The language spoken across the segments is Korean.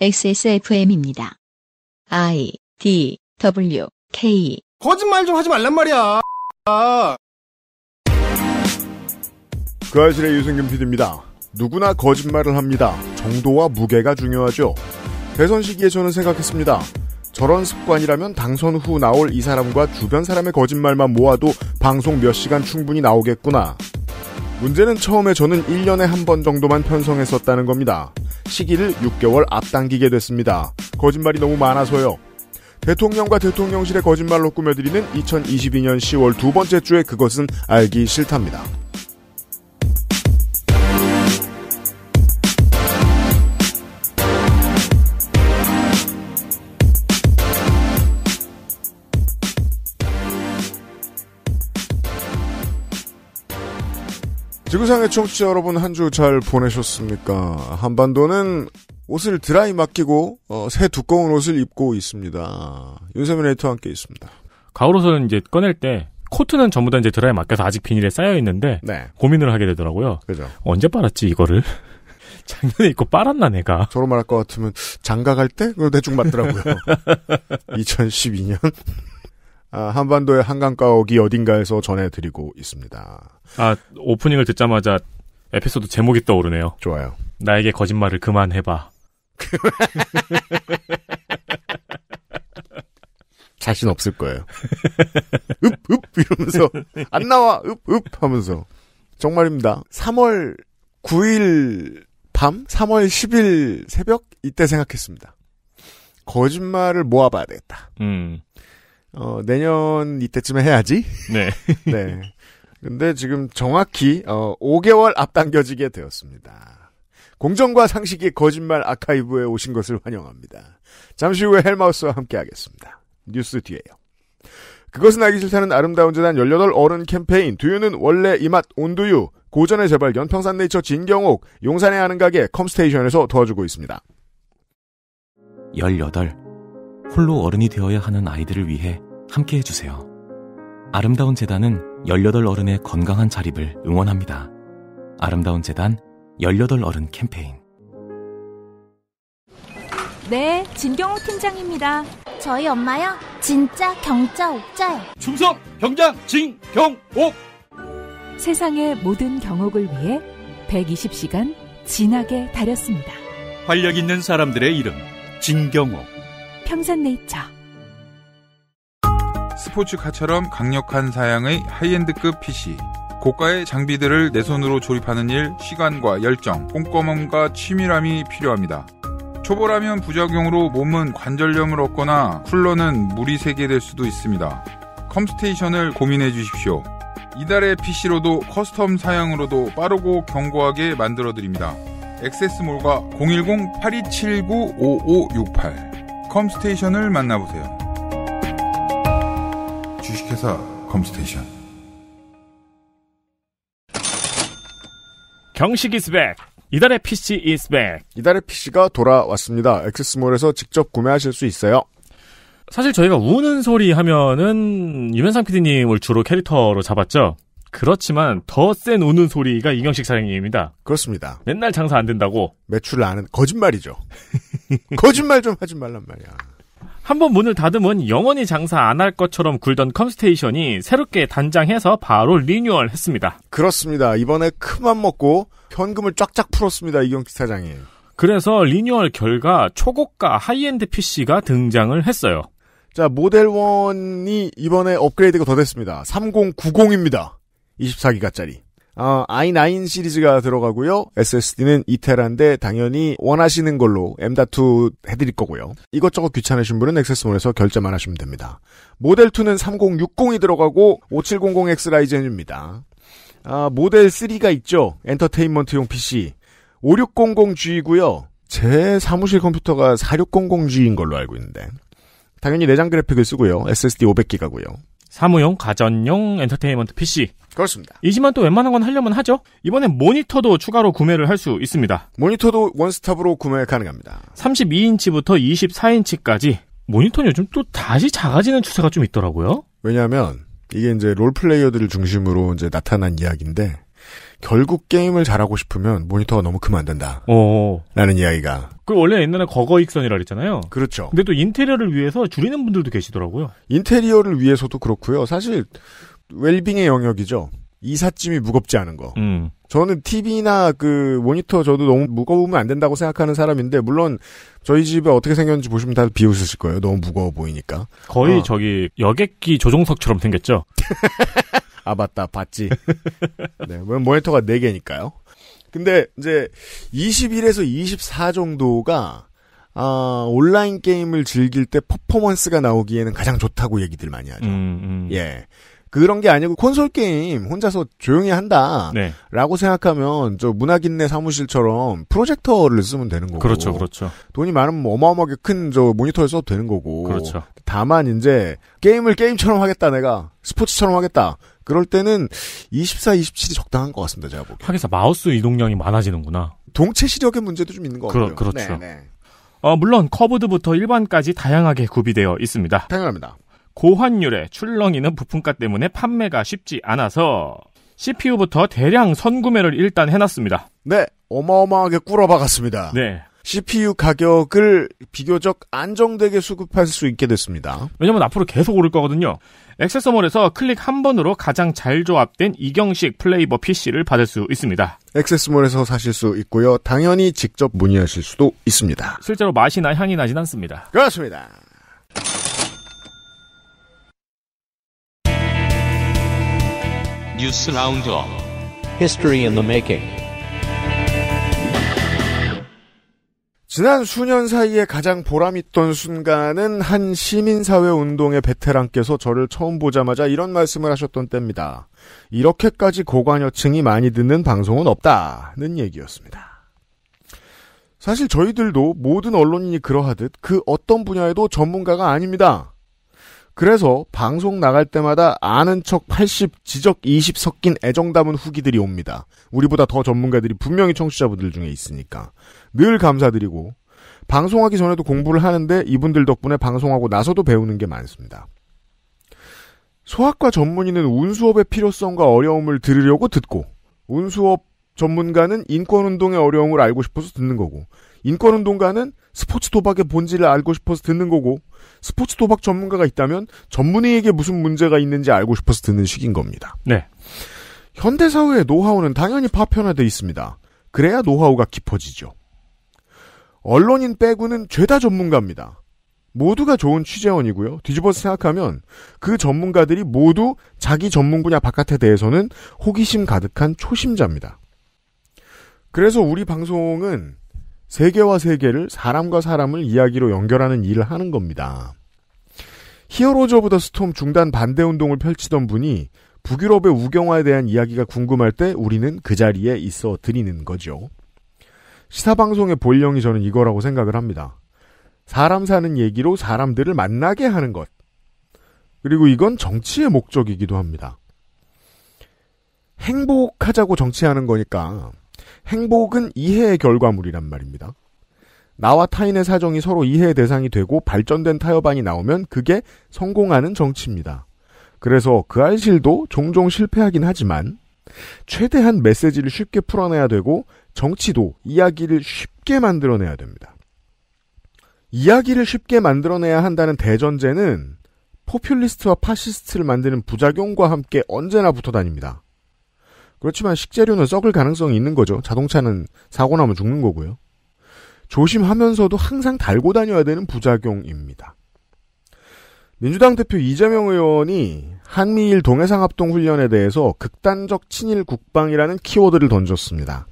XSFM입니다. I D W K 거짓말 좀 하지 말란 말이야. 아. 그 아실의 유승균 PD입니다. 누구나 거짓말을 합니다. 정도와 무게가 중요하죠. 대선 시기에 저는 생각했습니다. 저런 습관이라면 당선 후 나올 이 사람과 주변 사람의 거짓말만 모아도 방송 몇 시간 충분히 나오겠구나. 문제는 처음에 저는 1년에 한 번 정도만 편성했었다는 겁니다. 시기를 6개월 앞당기게 됐습니다. 거짓말이 너무 많아서요. 대통령과 대통령실의 거짓말로 꾸며드리는 2022년 10월 두 번째 주에 그것은 알기 싫답니다. 지구상의 청취자 여러분 한 주 잘 보내셨습니까? 한반도는 옷을 드라이 맡기고 어, 새 두꺼운 옷을 입고 있습니다. 윤세민 에이터와 함께 있습니다. 가을 옷은 이제 꺼낼 때 코트는 전부 다 이제 드라이 맡겨서 아직 비닐에 쌓여 있는데 네. 고민을 하게 되더라고요. 그죠. 언제 빨았지 이거를? 작년에 입고 빨았나 내가. 저로 말할 것 같으면 장가 갈 때? 대충 맞더라고요. 2012년. 아, 한반도의 한강가옥이 어딘가에서 전해드리고 있습니다. 아 오프닝을 듣자마자 에피소드 제목이 떠오르네요. 좋아요. 나에게 거짓말을 그만해봐. 자신 없을 거예요. 읍, 읍! 이러면서. 안 나와! 읍, 읍! 하면서. 정말입니다. 3월 9일 밤? 3월 10일 새벽? 이때 생각했습니다. 거짓말을 모아봐야 되겠다. 음. 어, 내년 이때쯤에 해야지. 네. 네. 근데 지금 정확히 어, 5개월 앞당겨지게 되었습니다. 공정과 상식의 거짓말 아카이브에 오신 것을 환영합니다. 잠시 후에 헬마우스와 함께하겠습니다. 뉴스 뒤에요. 그것은 알기 싫다는 아름다운 재단 18 어른 캠페인 두유는 원래 이맛 온두유 고전의 재발견 평산네이처 진경옥 용산에 하는 가게 컴스테이션에서 도와주고 있습니다. 18 홀로 어른이 되어야 하는 아이들을 위해 함께 해주세요. 아름다운 재단은 18 어른의 건강한 자립을 응원합니다. 아름다운 재단 18 어른 캠페인. 네, 진경호 팀장입니다. 저희 엄마요? 진짜 경자 옥자요. 충성 경장 진경옥. 세상의 모든 경옥을 위해 120시간 진하게 다렸습니다. 활력 있는 사람들의 이름 진경옥. 평산네이처 스포츠카처럼 강력한 사양의 하이엔드급 PC 고가의 장비들을 내 손으로 조립하는 일 시간과 열정, 꼼꼼함과 치밀함이 필요합니다. 초보라면 부작용으로 몸은 관절염을 얻거나 쿨러는 물이 새게 될 수도 있습니다. 컴스테이션을 고민해 주십시오. 이달의 PC로도 커스텀 사양으로도 빠르고 견고하게 만들어 드립니다. 엑세스몰과 010-8279-5568 컴스테이션을 만나보세요. 주식회사 컴스테이션. 경식 이스백. 이달의 PC 이스백. 이달의 PC가 돌아왔습니다. 엑세스몰에서 직접 구매하실 수 있어요. 사실 저희가 우는 소리 하면은 유면상 PD님을 주로 캐릭터로 잡았죠. 그렇지만 더 센 우는 소리가 이경식 사장님입니다. 그렇습니다. 맨날 장사 안 된다고. 매출을 안 한, 거짓말이죠. 거짓말 좀 하지 말란 말이야. 한번 문을 닫으면 영원히 장사 안 할 것처럼 굴던 컴스테이션이 새롭게 단장해서 바로 리뉴얼했습니다. 그렇습니다. 이번에 큰 맘 먹고 현금을 쫙쫙 풀었습니다. 이경기 사장이. 그래서 리뉴얼 결과 초고가 하이엔드 PC가 등장을 했어요. 자, 모델 1이 이번에 업그레이드가 더 됐습니다. 3090입니다. 24기가짜리. 어, 아, i9 시리즈가 들어가고요. SSD는 2테라인데 당연히 원하시는 걸로 M.2 해드릴 거고요. 이것저것 귀찮으신 분은 액세스몰에서 결제만 하시면 됩니다. 모델2는 3060이 들어가고 5700X 라이젠입니다. 아, 모델3가 있죠. 엔터테인먼트용 PC. 5600G이고요. 제 사무실 컴퓨터가 4600G인 걸로 알고 있는데. 당연히 내장 그래픽을 쓰고요. SSD 500기가고요. 사무용, 가전용, 엔터테인먼트 PC. 그렇습니다. 이지만 또 웬만한 건 하려면 하죠. 이번엔 모니터도 추가로 구매를 할 수 있습니다. 모니터도 원스톱으로 구매 가능합니다. 32인치부터 24인치까지 모니터는 요즘 또 다시 작아지는 추세가 좀 있더라고요. 왜냐하면 이게 이제 롤플레이어들을 중심으로 이제 나타난 이야기인데 결국 게임을 잘하고 싶으면 모니터가 너무 크면 안 된다. 어. 어. 라는 이야기가. 그 원래 옛날에 거거익선이라 그랬잖아요. 그렇죠. 근데 또 인테리어를 위해서 줄이는 분들도 계시더라고요. 인테리어를 위해서도 그렇고요. 사실 웰빙의 영역이죠. 이삿짐이 무겁지 않은 거. 음. 저는 TV나 그 모니터 저도 너무 무거우면 안 된다고 생각하는 사람인데 물론 저희 집에 어떻게 생겼는지 보시면 다 비웃으실 거예요. 너무 무거워 보이니까. 거의 어. 저기 여객기 조종석처럼 생겼죠. 아 맞다 봤지. 네, 뭐 모니터가 4 개니까요. 근데 이제 21에서 24 정도가 아, 온라인 게임을 즐길 때 퍼포먼스가 나오기에는 가장 좋다고 얘기들 많이 하죠. 음, 음. 예. 그런 게 아니고 콘솔 게임 혼자서 조용히 한다라고 네. 생각하면 저 문학인내 사무실처럼 프로젝터를 쓰면 되는 거고 그렇죠, 그렇죠. 돈이 많으면 뭐 어마어마하게 큰 저 모니터를 써도 되는 거고 그렇죠. 다만 이제 게임을 게임처럼 하겠다 내가 스포츠처럼 하겠다 그럴 때는 24, 27이 적당한 것 같습니다. 제가 보기에. 하기사 마우스 이동량이 많아지는구나. 동체 시력의 문제도 좀 있는 것 같아요. 그렇죠. 네, 네. 어, 물론 커브드부터 일반까지 다양하게 구비되어 있습니다. 당연합니다. 고환율의 출렁이는 부품가 때문에 판매가 쉽지 않아서 CPU부터 대량 선구매를 일단 해놨습니다. 네, 어마어마하게 꿇어박았습니다. 네, CPU 가격을 비교적 안정되게 수급할 수 있게 됐습니다. 왜냐면 앞으로 계속 오를 거거든요. 액세서몰에서 클릭 한 번으로 가장 잘 조합된 이경식 플레이버 PC를 받을 수 있습니다. 액세스몰에서 사실 수 있고요. 당연히 직접 문의하실 수도 있습니다. 실제로 맛이나 향이 나진 않습니다. 그렇습니다. 뉴스 라운드업 History i 지난 수년 사이에 가장 보람있던 순간은 한 시민사회운동의 베테랑께서 저를 처음 보자마자 이런 말씀을 하셨던 때입니다. 이렇게까지 고관여층이 많이 듣는 방송은 없다는 얘기였습니다. 사실 저희들도 모든 언론인이 그러하듯 그 어떤 분야에도 전문가가 아닙니다. 그래서 방송 나갈 때마다 아는 척 80, 지적 20 섞인 애정 담은 후기들이 옵니다. 우리보다 더 전문가들이 분명히 청취자분들 중에 있으니까. 늘 감사드리고, 방송하기 전에도 공부를 하는데 이분들 덕분에 방송하고 나서도 배우는 게 많습니다. 소학과 전문의는 운수업의 필요성과 어려움을 들으려고 듣고, 운수업 전문가는 인권운동의 어려움을 알고 싶어서 듣는 거고, 인권운동가는 스포츠 도박의 본질을 알고 싶어서 듣는 거고 스포츠 도박 전문가가 있다면 전문의에게 무슨 문제가 있는지 알고 싶어서 듣는 식인 겁니다. 네. 현대 사회의 노하우는 당연히 파편화돼 있습니다. 그래야 노하우가 깊어지죠. 언론인 빼고는 죄다 전문가입니다. 모두가 좋은 취재원이고요. 뒤집어서 생각하면 그 전문가들이 모두 자기 전문 분야 바깥에 대해서는 호기심 가득한 초심자입니다. 그래서 우리 방송은 세계와 세계를 사람과 사람을 이야기로 연결하는 일을 하는 겁니다. 히어로즈 보다 스톰 중단 반대 운동을 펼치던 분이 북유럽의 우경화에 대한 이야기가 궁금할 때 우리는 그 자리에 있어 드리는 거죠. 시사방송의 본령이 저는 이거라고 생각을 합니다. 사람 사는 얘기로 사람들을 만나게 하는 것. 그리고 이건 정치의 목적이기도 합니다. 행복하자고 정치하는 거니까 행복은 이해의 결과물이란 말입니다. 나와 타인의 사정이 서로 이해의 대상이 되고 발전된 타협안이 나오면 그게 성공하는 정치입니다. 그래서 그 알실도 종종 실패하긴 하지만 최대한 메시지를 쉽게 풀어내야 되고 정치도 이야기를 쉽게 만들어내야 됩니다. 이야기를 쉽게 만들어내야 한다는 대전제는 포퓰리스트와 파시스트를 만드는 부작용과 함께 언제나 붙어 다닙니다. 그렇지만 식재료는 썩을 가능성이 있는 거죠. 자동차는 사고 나면 죽는 거고요. 조심하면서도 항상 달고 다녀야 되는 부작용입니다. 민주당 대표 이재명 의원이 한미일 동해상합동 훈련에 대해서 극단적 친일 국방이라는 키워드를 던졌습니다.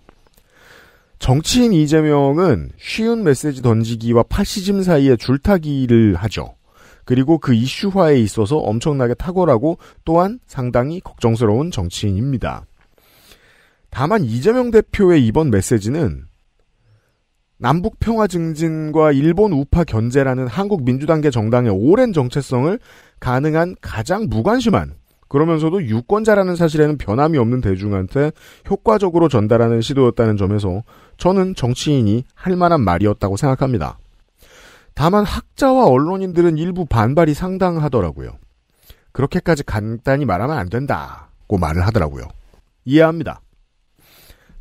정치인 이재명은 쉬운 메시지 던지기와 파시즘 사이에 줄타기를 하죠. 그리고 그 이슈화에 있어서 엄청나게 탁월하고 또한 상당히 걱정스러운 정치인입니다. 다만 이재명 대표의 이번 메시지는 남북 평화 증진과 일본 우파 견제라는 한국 민주당계 정당의 오랜 정체성을 가능한 가장 무관심한 그러면서도 유권자라는 사실에는 변함이 없는 대중한테 효과적으로 전달하는 시도였다는 점에서 저는 정치인이 할 만한 말이었다고 생각합니다. 다만 학자와 언론인들은 일부 반발이 상당하더라고요. 그렇게까지 간단히 말하면 안 된다고 말을 하더라고요. 이해합니다.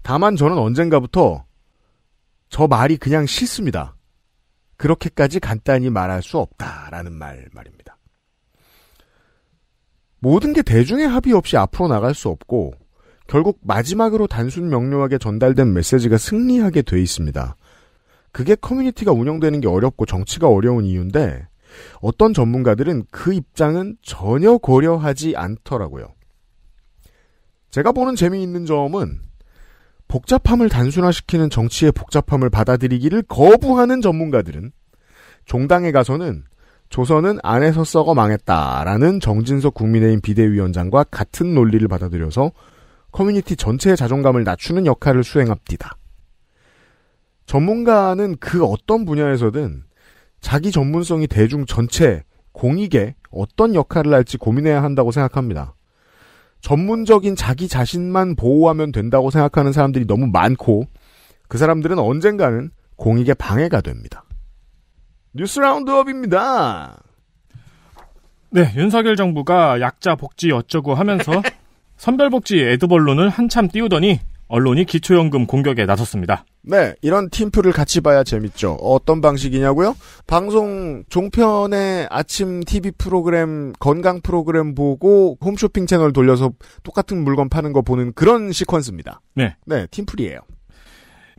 다만 저는 언젠가부터 저 말이 그냥 싫습니다. 그렇게까지 간단히 말할 수 없다라는 말 말입니다. 모든 게 대중의 합의 없이 앞으로 나갈 수 없고 결국 마지막으로 단순 명료하게 전달된 메시지가 승리하게 돼 있습니다. 그게 커뮤니티가 운영되는 게 어렵고 정치가 어려운 이유인데 어떤 전문가들은 그 입장은 전혀 고려하지 않더라고요. 제가 보는 재미있는 점은 복잡함을 단순화시키는 정치의 복잡함을 받아들이기를 거부하는 전문가들은 종당에 가서는 조선은 안에서 썩어 망했다라는 정진석 국민의힘 비대위원장과 같은 논리를 받아들여서 커뮤니티 전체의 자존감을 낮추는 역할을 수행합니다. 전문가는 그 어떤 분야에서든 자기 전문성이 대중 전체 공익에 어떤 역할을 할지 고민해야 한다고 생각합니다. 전문적인 자기 자신만 보호하면 된다고 생각하는 사람들이 너무 많고 그 사람들은 언젠가는 공익에 방해가 됩니다. 뉴스 라운드업입니다. 네, 윤석열 정부가 약자 복지 어쩌고 하면서 선별복지 에드벌론을 한참 띄우더니 언론이 기초연금 공격에 나섰습니다. 네, 이런 팀플을 같이 봐야 재밌죠. 어떤 방식이냐고요? 방송 종편의 아침 TV 프로그램, 건강 프로그램 보고 홈쇼핑 채널 돌려서 똑같은 물건 파는 거 보는 그런 시퀀스입니다. 네. 네, 팀플이에요.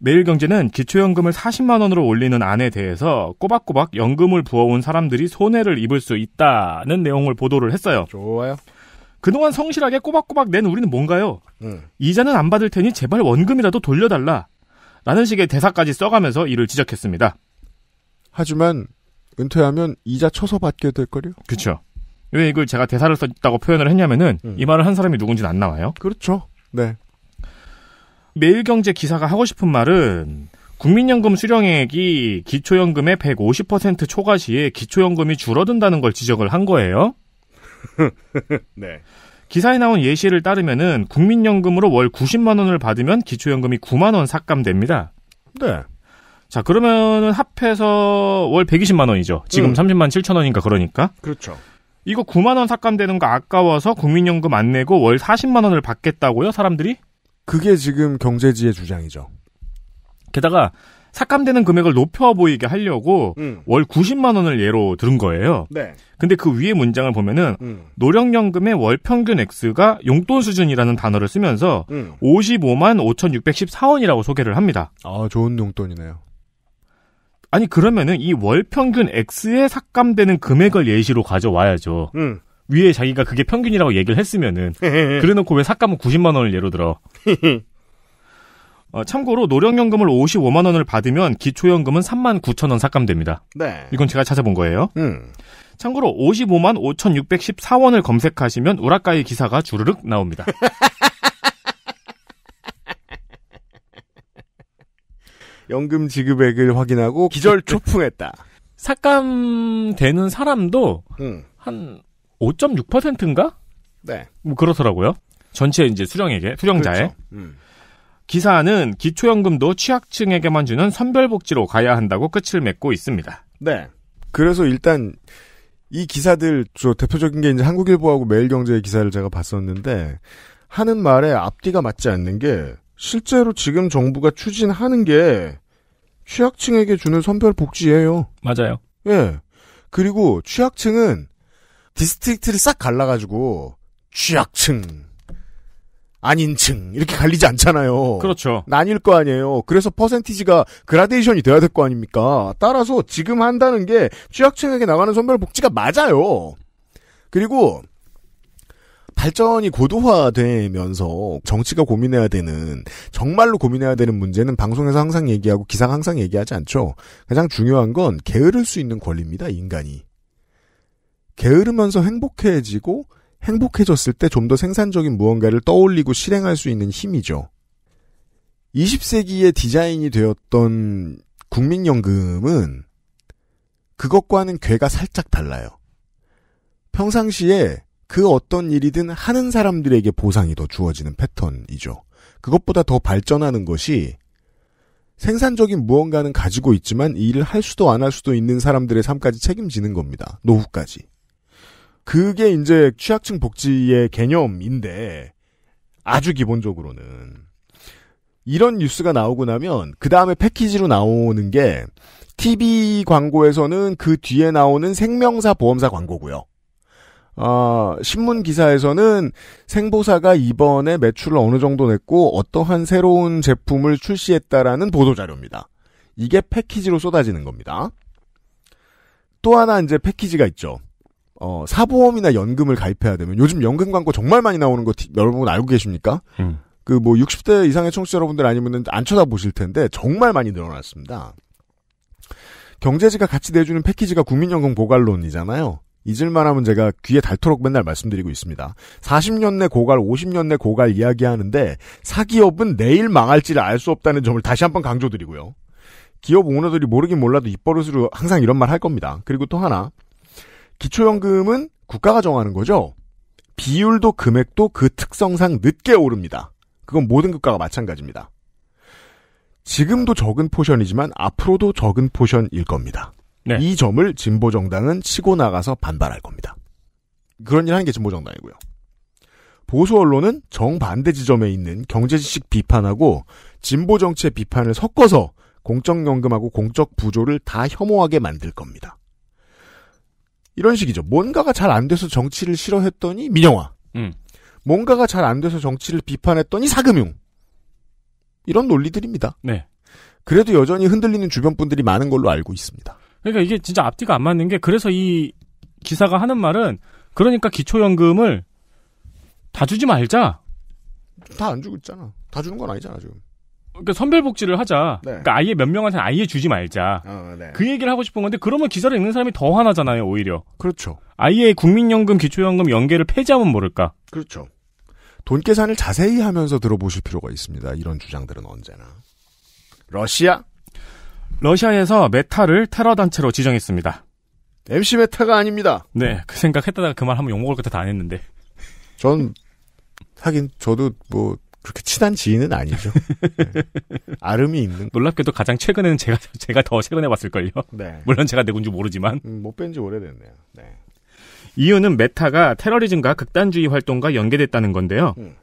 매일경제는 기초연금을 40만 원으로 올리는 안에 대해서 꼬박꼬박 연금을 부어온 사람들이 손해를 입을 수 있다는 내용을 보도를 했어요. 좋아요. 그동안 성실하게 꼬박꼬박 낸 우리는 뭔가요? 음. 이자는 안 받을 테니 제발 원금이라도 돌려달라. 라는 식의 대사까지 써가면서 이를 지적했습니다. 하지만 은퇴하면 이자 쳐서 받게 될 거요. 그렇죠. 왜 이걸 제가 대사를 썼다고 표현을 했냐면은 음. 이 말을 한 사람이 누군지는 안 나와요. 그렇죠. 네. 매일경제 기사가 하고 싶은 말은 국민연금 수령액이 기초연금의 150% 초과 시에 기초연금이 줄어든다는 걸 지적을 한 거예요. 네. 기사에 나온 예시를 따르면은 국민연금으로 월 90만 원을 받으면 기초연금이 9만 원 삭감됩니다. 네. 자 그러면은 합해서 월 120만 원이죠. 지금 음. 30만 7천 원인가 그러니까. 그렇죠. 이거 9만 원 삭감되는 거 아까워서 국민연금 안 내고 월 40만 원을 받겠다고요, 사람들이? 그게 지금 경제지의 주장이죠. 게다가 삭감되는 금액을 높여 보이게 하려고 음. 월 90만 원을 예로 들은 거예요. 네. 근데 그 위에 문장을 보면은 음. 노령연금의 월 평균 액수가 용돈 수준이라는 단어를 쓰면서 음. 55만 5,614원이라고 소개를 합니다. 아, 좋은 용돈이네요. 아니 그러면은 이 월 평균 X에 삭감되는 금액을 예시로 가져와야죠. 음. 위에 자기가 그게 평균이라고 얘기를 했으면은 그래놓고 왜 삭감은 90만 원을 예로 들어? 어, 참고로 노령연금을 55만 원을 받으면 기초연금은 3만 9천 원 삭감됩니다. 네. 이건 제가 찾아본 거예요. 음. 참고로 55만 5,614원을 검색하시면 우라카이 기사가 주르륵 나옵니다. 연금 지급액을 확인하고 기절 네. 초풍했다. 삭감되는 사람도 음. 한 5.6%인가? 네. 뭐 그렇더라고요. 전체 이제 수령에게 수령자의 그렇죠. 음. 기사는 기초연금도 취약층에게만 주는 선별복지로 가야 한다고 끝을 맺고 있습니다. 네. 그래서 일단 이 기사들 저 대표적인 게 이제 한국일보하고 매일경제의 기사를 제가 봤었는데 하는 말에 앞뒤가 맞지 않는 게 실제로 지금 정부가 추진하는 게 취약층에게 주는 선별 복지예요. 맞아요. 예. 그리고 취약층은 디스트릭트를 싹 갈라가지고 취약층 아닌 층 이렇게 갈리지 않잖아요. 그렇죠. 나뉠 거 아니에요. 그래서 퍼센티지가 그라데이션이 돼야 될 거 아닙니까? 따라서 지금 한다는 게 취약층에게 나가는 선별 복지가 맞아요. 그리고 발전이 고도화되면서 정치가 고민해야 되는 정말로 고민해야 되는 문제는 방송에서 항상 얘기하고 기상 항상 얘기하지 않죠. 가장 중요한 건 게으를 수 있는 권리입니다. 인간이 게으르면서 행복해지고 행복해졌을 때 좀 더 생산적인 무언가를 떠올리고 실행할 수 있는 힘이죠. 20세기의 디자인이 되었던 국민연금은 그것과는 괴가 살짝 달라요. 평상시에 그 어떤 일이든 하는 사람들에게 보상이 더 주어지는 패턴이죠. 그것보다 더 발전하는 것이 생산적인 무언가는 가지고 있지만 일을 할 수도 안 할 수도 있는 사람들의 삶까지 책임지는 겁니다. 노후까지. 그게 이제 취약층 복지의 개념인데 아주 기본적으로는 이런 뉴스가 나오고 나면 그 다음에 패키지로 나오는 게 TV 광고에서는 그 뒤에 나오는 생명사 보험사 광고고요. 아, 신문 기사에서는 생보사가 이번에 매출을 어느 정도 냈고 어떠한 새로운 제품을 출시했다라는 보도 자료입니다. 이게 패키지로 쏟아지는 겁니다. 또 하나 이제 패키지가 있죠. 어, 사보험이나 연금을 가입해야 되면 요즘 연금 광고 정말 많이 나오는 거 여러분 알고 계십니까? 음. 그뭐 60대 이상의 청취자 여러분들 아니면 안 쳐다보실 텐데 정말 많이 늘어났습니다. 경제지가 같이 내주는 패키지가 국민연금 고갈론이잖아요 잊을만 하면 제가 귀에 닳도록 맨날 말씀드리고 있습니다. 40년 내 고갈, 50년 내 고갈 이야기하는데 사기업은 내일 망할지를 알 수 없다는 점을 다시 한번 강조드리고요. 기업 오너들이 모르긴 몰라도 입버릇으로 항상 이런 말 할 겁니다. 그리고 또 하나 기초연금은 국가가 정하는 거죠. 비율도 금액도 그 특성상 늦게 오릅니다. 그건 모든 국가가 마찬가지입니다. 지금도 적은 포션이지만 앞으로도 적은 포션일 겁니다. 네. 이 점을 진보정당은 치고 나가서 반발할 겁니다. 그런 일 하는 게 진보정당이고요. 보수 언론은 정반대 지점에 있는 경제지식 비판하고 진보 정치의 비판을 섞어서 공적연금하고 공적 부조를 다 혐오하게 만들 겁니다. 이런 식이죠. 뭔가가 잘 안 돼서 정치를 싫어했더니 민영화. 음. 뭔가가 잘 안 돼서 정치를 비판했더니 사금융. 이런 논리들입니다. 네. 그래도 여전히 흔들리는 주변 분들이 많은 걸로 알고 있습니다. 그러니까 이게 진짜 앞뒤가 안 맞는 게 그래서 이 기사가 하는 말은 그러니까 기초연금을 다 주지 말자. 다 안 주고 있잖아. 다 주는 건 아니잖아 지금. 그러니까 선별복지를 하자. 네. 그러니까 아예 몇 명한테 아예 주지 말자. 어, 네. 그 얘기를 하고 싶은 건데 그러면 기사를 읽는 사람이 더 화나잖아요, 오히려. 그렇죠. 아예 국민연금, 기초연금 연계를 폐지하면 모를까. 그렇죠. 돈 계산을 자세히 하면서 들어보실 필요가 있습니다. 이런 주장들은 언제나. 러시아? 러시아에서 메타를 테러 단체로 지정했습니다. MC 메타가 아닙니다. 네, 그 생각했다가 그말 하면 욕먹을 것같다 아안 했는데. 전 하긴 저도 뭐 그렇게 친한 지인은 아니죠. 네. 아름이 있는. 놀랍게도 가장 최근에는 제가, 제가 더 최근에 봤을걸요. 네. 물론 제가 누군지 모르지만. 음, 못뵌지 오래됐네요. 네. 이유는 메타가 테러리즘과 극단주의 활동과 연계됐다는 건데요. 음.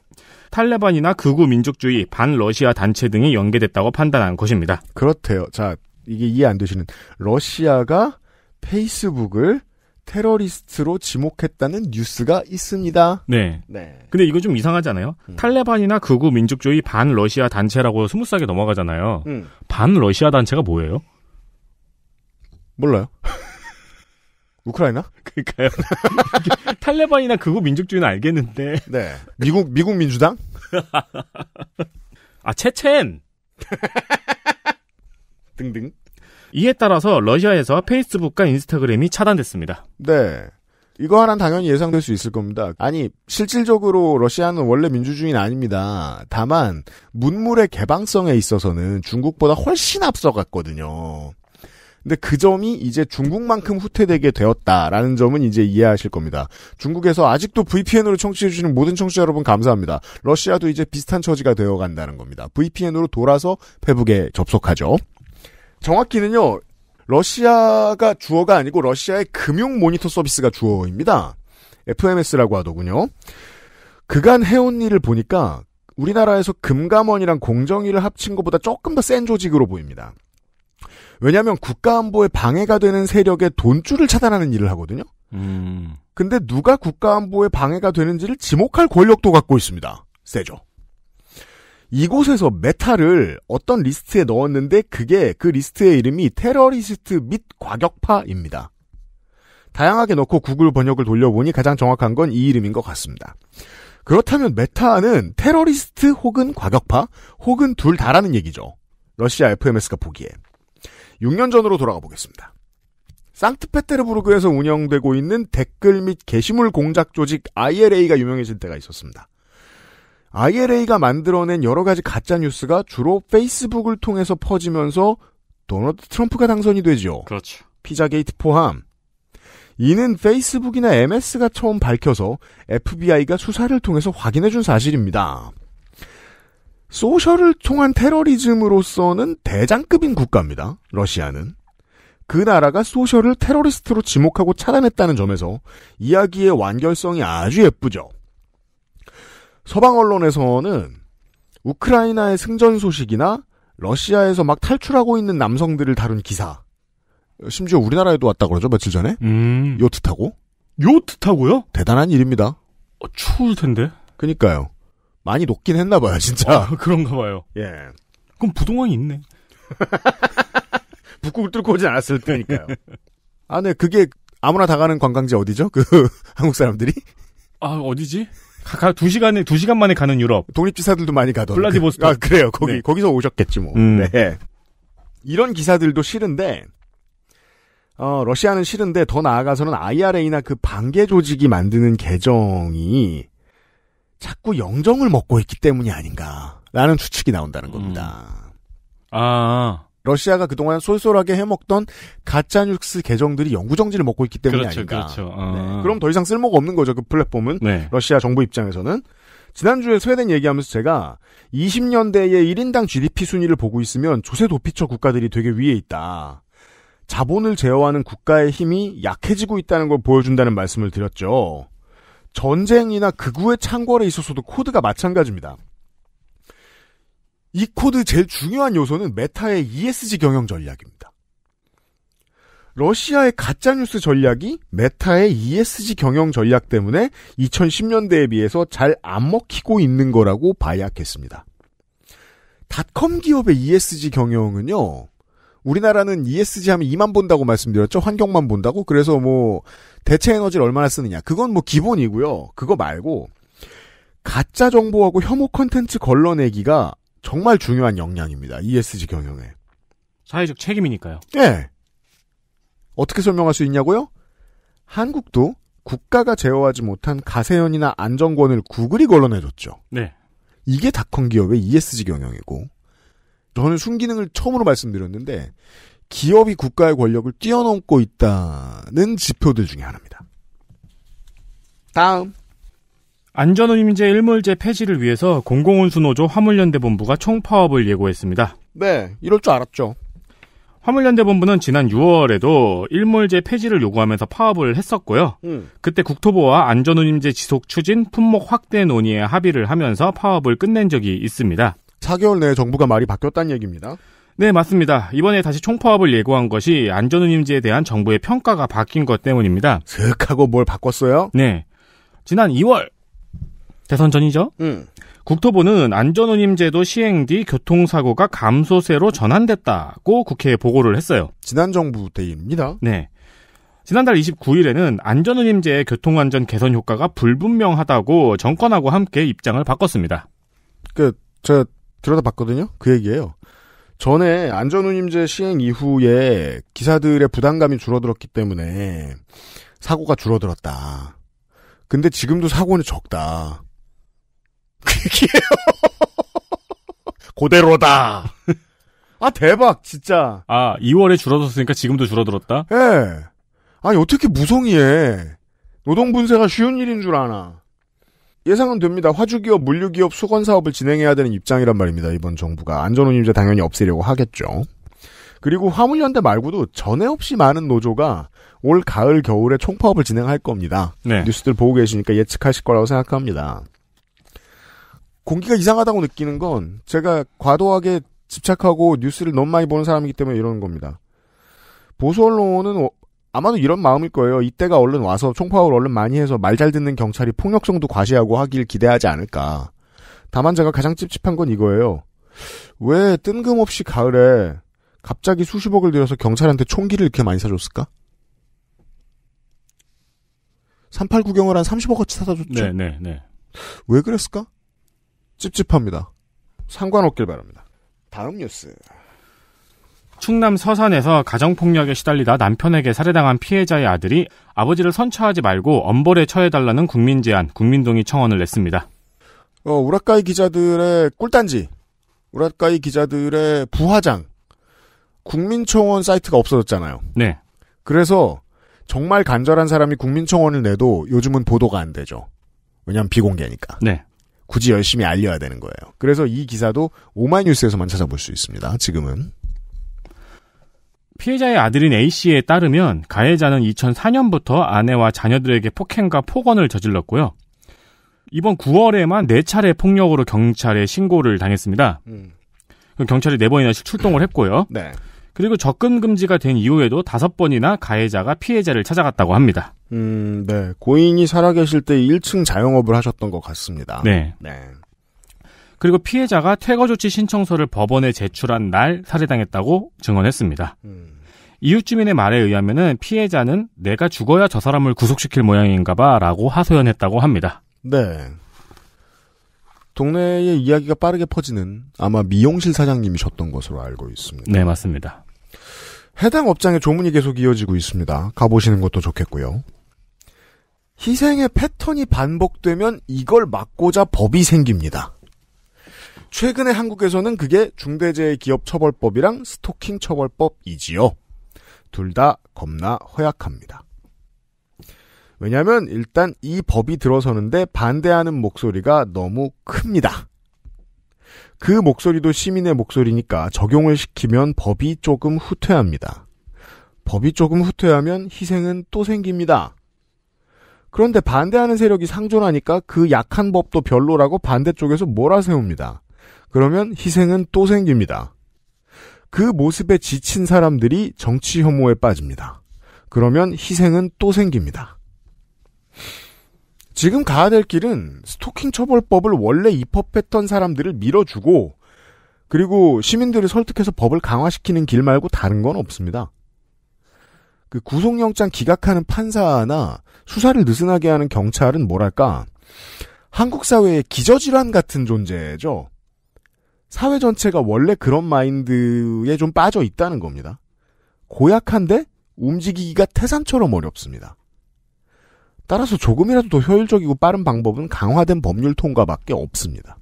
탈레반이나 극우 민족주의, 반러시아 단체 등이 연계됐다고 판단한 것입니다. 그렇대요. 자, 이게 이해 안 되시는. 러시아가 페이스북을 테러리스트로 지목했다는 뉴스가 있습니다. 네. 네. 근데 이거 좀 이상하잖아요. 음. 탈레반이나 극우 민족주의 반 러시아 단체라고 스무스하게 넘어가잖아요. 음. 반 러시아 단체가 뭐예요? 몰라요. 우크라이나? 그러니까요. 탈레반이나 극우 민족주의는 알겠는데. 네. 미국 미국 민주당? 아 체첸. 등등. 이에 따라서 러시아에서 페이스북과 인스타그램이 차단됐습니다. 네. 이거 하나는 당연히 예상될 수 있을 겁니다. 아니, 실질적으로 러시아는 원래 민주주의는 아닙니다. 다만, 문물의 개방성에 있어서는 중국보다 훨씬 앞서갔거든요. 근데 그 점이 이제 중국만큼 후퇴되게 되었다라는 점은 이제 이해하실 겁니다. 중국에서 아직도 VPN으로 청취해주시는 모든 청취자 여러분 감사합니다. 러시아도 이제 비슷한 처지가 되어 간다는 겁니다. VPN으로 돌아서 페북에 접속하죠. 정확히는요, 러시아가 주어가 아니고 러시아의 금융 모니터 서비스가 주어입니다. FMS라고 하더군요. 그간 해온 일을 보니까 우리나라에서 금감원이랑 공정위를 합친 것보다 조금 더 센 조직으로 보입니다. 왜냐하면 국가안보에 방해가 되는 세력의 돈줄을 차단하는 일을 하거든요. 음. 근데 누가 국가안보에 방해가 되는지를 지목할 권력도 갖고 있습니다. 세죠. 이곳에서 메타를 어떤 리스트에 넣었는데 그게 그 리스트의 이름이 테러리스트 및 과격파입니다. 다양하게 넣고 구글 번역을 돌려보니 가장 정확한 건 이 이름인 것 같습니다. 그렇다면 메타는 테러리스트 혹은 과격파 혹은 둘 다라는 얘기죠. 러시아 FMS가 보기에. 6년 전으로 돌아가 보겠습니다. 상트페테르부르크에서 운영되고 있는 댓글 및 게시물 공작 조직 ILA가 유명해진 때가 있었습니다. ILA가 만들어낸 여러 가지 가짜 뉴스가 주로 페이스북을 통해서 퍼지면서 도널드 트럼프가 당선이 되지요. 그렇죠. 피자 게이트 포함. 이는 페이스북이나 MS가 처음 밝혀서 FBI가 수사를 통해서 확인해 준 사실입니다. 소셜을 통한 테러리즘으로서는 대장급인 국가입니다. 러시아는. 그 나라가 소셜을 테러리스트로 지목하고 차단했다는 점에서 이야기의 완결성이 아주 예쁘죠. 서방 언론에서는 우크라이나의 승전 소식이나 러시아에서 막 탈출하고 있는 남성들을 다룬 기사. 심지어 우리나라에도 왔다 그러죠 며칠 전에 음. 요트 타고 요트 타고요? 대단한 일입니다. 어, 추울 텐데. 그니까요. 많이 높긴 했나 봐요 진짜. 아, 그런가 봐요. 예. 그럼 부동항이 있네. 북극을 뚫고 오진 않았을 테니까요. 아, 네 그게 아무나 다 가는 관광지 어디죠? 그 한국 사람들이? 아 어디지? 가, 두 시간에 두 시간 만에 가는 유럽. 독립지사들도 많이 가던. 블라디보스토크. 그, 아 그래요. 거기 네. 거기서 오셨겠지 뭐. 음. 네. 이런 기사들도 싫은데 어, 러시아는 싫은데 더 나아가서는 IRA나 그반계 조직이 만드는 개정이 자꾸 영정을 먹고 있기 때문이 아닌가라는 추측이 나온다는 겁니다. 음. 아 러시아가 그동안 쏠쏠하게 해먹던 가짜 뉴스 계정들이 영구 정지를 먹고 있기 때문이 그렇죠, 아닌가. 그렇죠. 아. 네. 그럼 더 이상 쓸모가 없는 거죠. 그 플랫폼은 네. 러시아 정부 입장에서는 지난주에 스웨덴 얘기하면서 제가 20년대의 1인당 GDP 순위를 보고 있으면 조세 도피처 국가들이 되게 위에 있다. 자본을 제어하는 국가의 힘이 약해지고 있다는 걸 보여준다는 말씀을 드렸죠. 전쟁이나 극우의 창궐에 있어서도 코드가 마찬가지입니다. 이 코드 제일 중요한 요소는 메타의 ESG 경영 전략입니다. 러시아의 가짜뉴스 전략이 메타의 ESG 경영 전략 때문에 2010년대에 비해서 잘 안 먹히고 있는 거라고 봐야겠습니다 닷컴 기업의 ESG 경영은요, 우리나라는 ESG 하면 이만 본다고 말씀드렸죠? 환경만 본다고? 그래서 뭐, 대체 에너지를 얼마나 쓰느냐. 그건 뭐 기본이고요. 그거 말고, 가짜 정보하고 혐오 컨텐츠 걸러내기가 정말 중요한 역량입니다. ESG 경영에. 사회적 책임이니까요. 예. 어떻게 설명할 수 있냐고요? 한국도 국가가 제어하지 못한 가세현이나 안정권을 구글이 걸러내줬죠. 네. 이게 닷컴 기업의 ESG 경영이고, 저는 순기능을 처음으로 말씀드렸는데, 기업이 국가의 권력을 뛰어넘고 있다는 지표들 중에 하나입니다. 다음. 안전운임제 일몰제 폐지를 위해서 공공운수노조 화물연대본부가 총파업을 예고했습니다. 네, 이럴 줄 알았죠. 화물연대본부는 지난 6월에도 일몰제 폐지를 요구하면서 파업을 했었고요. 음. 그때 국토부와 안전운임제 지속 추진, 품목 확대 논의에 합의를 하면서 파업을 끝낸 적이 있습니다. 4개월 내에 정부가 말이 바뀌었다는 얘기입니다. 네, 맞습니다. 이번에 다시 총파업을 예고한 것이 안전운임제에 대한 정부의 평가가 바뀐 것 때문입니다. 슥하고 뭘 바꿨어요? 네. 지난 2월 대선 전이죠. 음. 국토부는 안전운임 제도 시행 뒤 교통사고가 감소세로 전환됐다고 국회에 보고를 했어요. 지난 정부 때입니다. 네. 지난달 29일에는 안전운임제의 교통안전 개선 효과가 불분명하다고 정권하고 함께 입장을 바꿨습니다. 그, 제가 들여다 봤거든요? 그 얘기예요. 전에 안전운임제 시행 이후에 기사들의 부담감이 줄어들었기 때문에 사고가 줄어들었다. 근데 지금도 사고는 적다. 그게요. 고대로다. 아 대박 진짜. 아 2월에 줄어들었으니까 지금도 줄어들었다. 예. 네. 아니 어떻게 무성이해 노동 분쇄가 쉬운 일인 줄 아나. 예상은 됩니다. 화주기업, 물류기업, 수건사업을 진행해야 되는 입장이란 말입니다. 이번 정부가. 안전운임제 당연히 없애려고 하겠죠. 그리고 화물연대 말고도 전에 없이 많은 노조가 올 가을, 겨울에 총파업을 진행할 겁니다. 네. 뉴스들 보고 계시니까 예측하실 거라고 생각합니다. 공기가 이상하다고 느끼는 건 제가 과도하게 집착하고 뉴스를 너무 많이 보는 사람이기 때문에 이러는 겁니다. 보수 언론은 어, 아마도 이런 마음일 거예요. 이때가 얼른 와서 총파업을 얼른 많이 해서 말 잘 듣는 경찰이 폭력성도 과시하고 하길 기대하지 않을까. 다만 제가 가장 찝찝한 건 이거예요. 왜 뜬금없이 가을에 갑자기 수십억을 들여서 경찰한테 총기를 이렇게 많이 사줬을까? 38 구경을 한 30억어치 사다 줬죠. 네, 네, 네. 왜 그랬을까? 찝찝합니다. 상관없길 바랍니다. 다음 뉴스. 충남 서산에서 가정폭력에 시달리다 남편에게 살해당한 피해자의 아들이 아버지를 선처하지 말고 엄벌에 처해달라는 국민 제안, 국민동의 청원을 냈습니다. 어, 우라카이 기자들의 꿀단지, 우라카이 기자들의 부화장, 국민청원 사이트가 없어졌잖아요. 네. 그래서 정말 간절한 사람이 국민청원을 내도 요즘은 보도가 안 되죠. 왜냐하면 비공개니까. 네. 굳이 열심히 알려야 되는 거예요. 그래서 이 기사도 오마이뉴스에서만 찾아볼 수 있습니다. 지금은. 피해자의 아들인 A씨에 따르면 가해자는 2004년부터 아내와 자녀들에게 폭행과 폭언을 저질렀고요. 이번 9월에만 4차례 폭력으로 경찰에 신고를 당했습니다. 음. 경찰이 4번이나 출동을 했고요. 네. 그리고 접근 금지가 된 이후에도 다섯 번이나 가해자가 피해자를 찾아갔다고 합니다. 음, 네. 고인이 살아계실 때 1층 자영업을 하셨던 것 같습니다. 네. 네. 그리고 피해자가 퇴거조치 신청서를 법원에 제출한 날 살해당했다고 증언했습니다. 음. 이웃 주민의 말에 의하면 피해자는 내가 죽어야 저 사람을 구속시킬 모양인가봐라고 하소연했다고 합니다. 네. 동네의 이야기가 빠르게 퍼지는 아마 미용실 사장님이셨던 것으로 알고 있습니다. 네, 맞습니다. 해당 업장의 조문이 계속 이어지고 있습니다. 가보시는 것도 좋겠고요. 희생의 패턴이 반복되면 이걸 막고자 법이 생깁니다. 최근에 한국에서는 그게 중대재해기업처벌법이랑 스토킹처벌법이지요. 둘 다 겁나 허약합니다. 왜냐하면 일단 이 법이 들어서는데 반대하는 목소리가 너무 큽니다. 그 목소리도 시민의 목소리니까 적용을 시키면 법이 조금 후퇴합니다. 법이 조금 후퇴하면 희생은 또 생깁니다. 그런데 반대하는 세력이 상존하니까 그 약한 법도 별로라고 반대쪽에서 몰아세웁니다. 그러면 희생은 또 생깁니다. 그 모습에 지친 사람들이 정치 혐오에 빠집니다. 그러면 희생은 또 생깁니다. 지금 가야 될 길은 스토킹 처벌법을 원래 입법했던 사람들을 밀어주고 그리고 시민들을 설득해서 법을 강화시키는 길 말고 다른 건 없습니다. 그 구속영장 기각하는 판사나 수사를 느슨하게 하는 경찰은 뭐랄까 한국 사회의 기저질환 같은 존재죠. 사회 전체가 원래 그런 마인드에 좀 빠져 있다는 겁니다. 고약한데 움직이기가 태산처럼 어렵습니다. 따라서 조금이라도 더 효율적이고 빠른 방법은 강화된 법률 통과밖에 없습니다.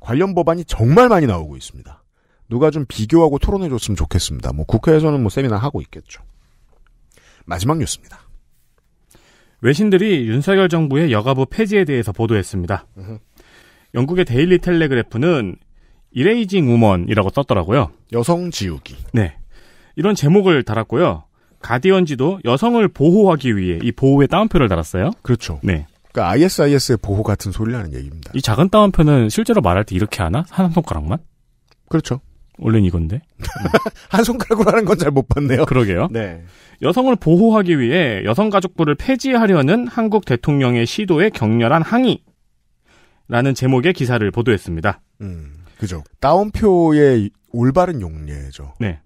관련 법안이 정말 많이 나오고 있습니다. 누가 좀 비교하고 토론해 줬으면 좋겠습니다. 뭐 국회에서는 뭐 세미나 하고 있겠죠. 마지막 뉴스입니다. 외신들이 윤석열 정부의 여가부 폐지에 대해서 보도했습니다. 으흠. 영국의 데일리 텔레그래프는 이레이징 우먼이라고 썼더라고요. 여성 지우기. 네. 이런 제목을 달았고요. 가디언지도 여성을 보호하기 위해 이 보호에 따옴표를 달았어요. 그렇죠. 네. 그러니까 ISIS의 보호 같은 소리라는 얘기입니다. 이 작은 따옴표는 실제로 말할 때 이렇게 하나? 한 손가락만? 그렇죠. 원래 이건데. 한 손가락으로 하는 건 잘 못 봤네요. 그러게요. 네. 여성을 보호하기 위해 여성가족부를 폐지하려는 한국 대통령의 시도에 격렬한 항의. 라는 제목의 기사를 보도했습니다. 음, 그죠. 따옴표의 올바른 용례죠. 네.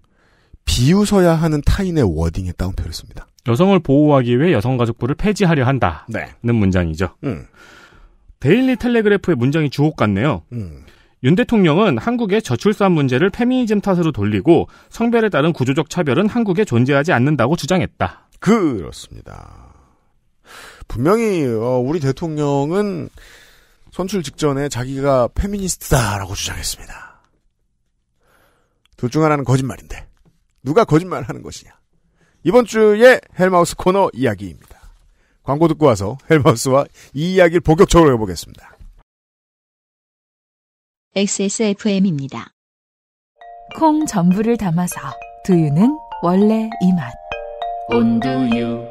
비웃어야 하는 타인의 워딩에 따옴표를 씁니다. 여성을 보호하기 위해 여성가족부를 폐지하려 한다는 네. 문장이죠. 음. 데일리 텔레그래프의 문장이 주옥 같네요. 음. 윤 대통령은 한국의 저출산 문제를 페미니즘 탓으로 돌리고 성별에 따른 구조적 차별은 한국에 존재하지 않는다고 주장했다. 그렇습니다. 분명히 어, 우리 대통령은 선출 직전에 자기가 페미니스트다라고 주장했습니다. 둘 중 하나는 거짓말인데. 누가 거짓말하는 것이냐. 이번 주에 헬마우스 코너 이야기입니다. 광고 듣고 와서 헬마우스와 이 이야기를 본격적으로 해보겠습니다. XSFM입니다. 콩 전부를 담아서 두유는 원래 이 맛. 온두유.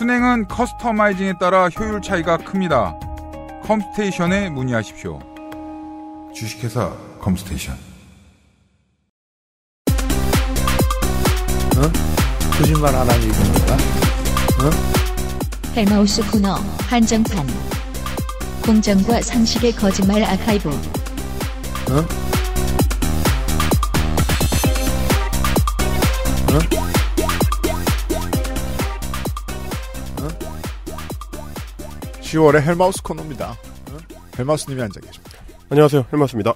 순행은 커스터마이징에 따라 효율 차이가 큽니다. 컴스테이션에 문의하십시오. 주식회사 컴스테이션. 어? 거짓말 안 하는 겁니까? 어? 헬마우스 코너 한정판. 공정과 상식의 거짓말 아카이브. 어? 어? 10월의 헬마우스 코너입니다. 헬마우스님이 앉아 계십니다. 안녕하세요, 헬마우스입니다.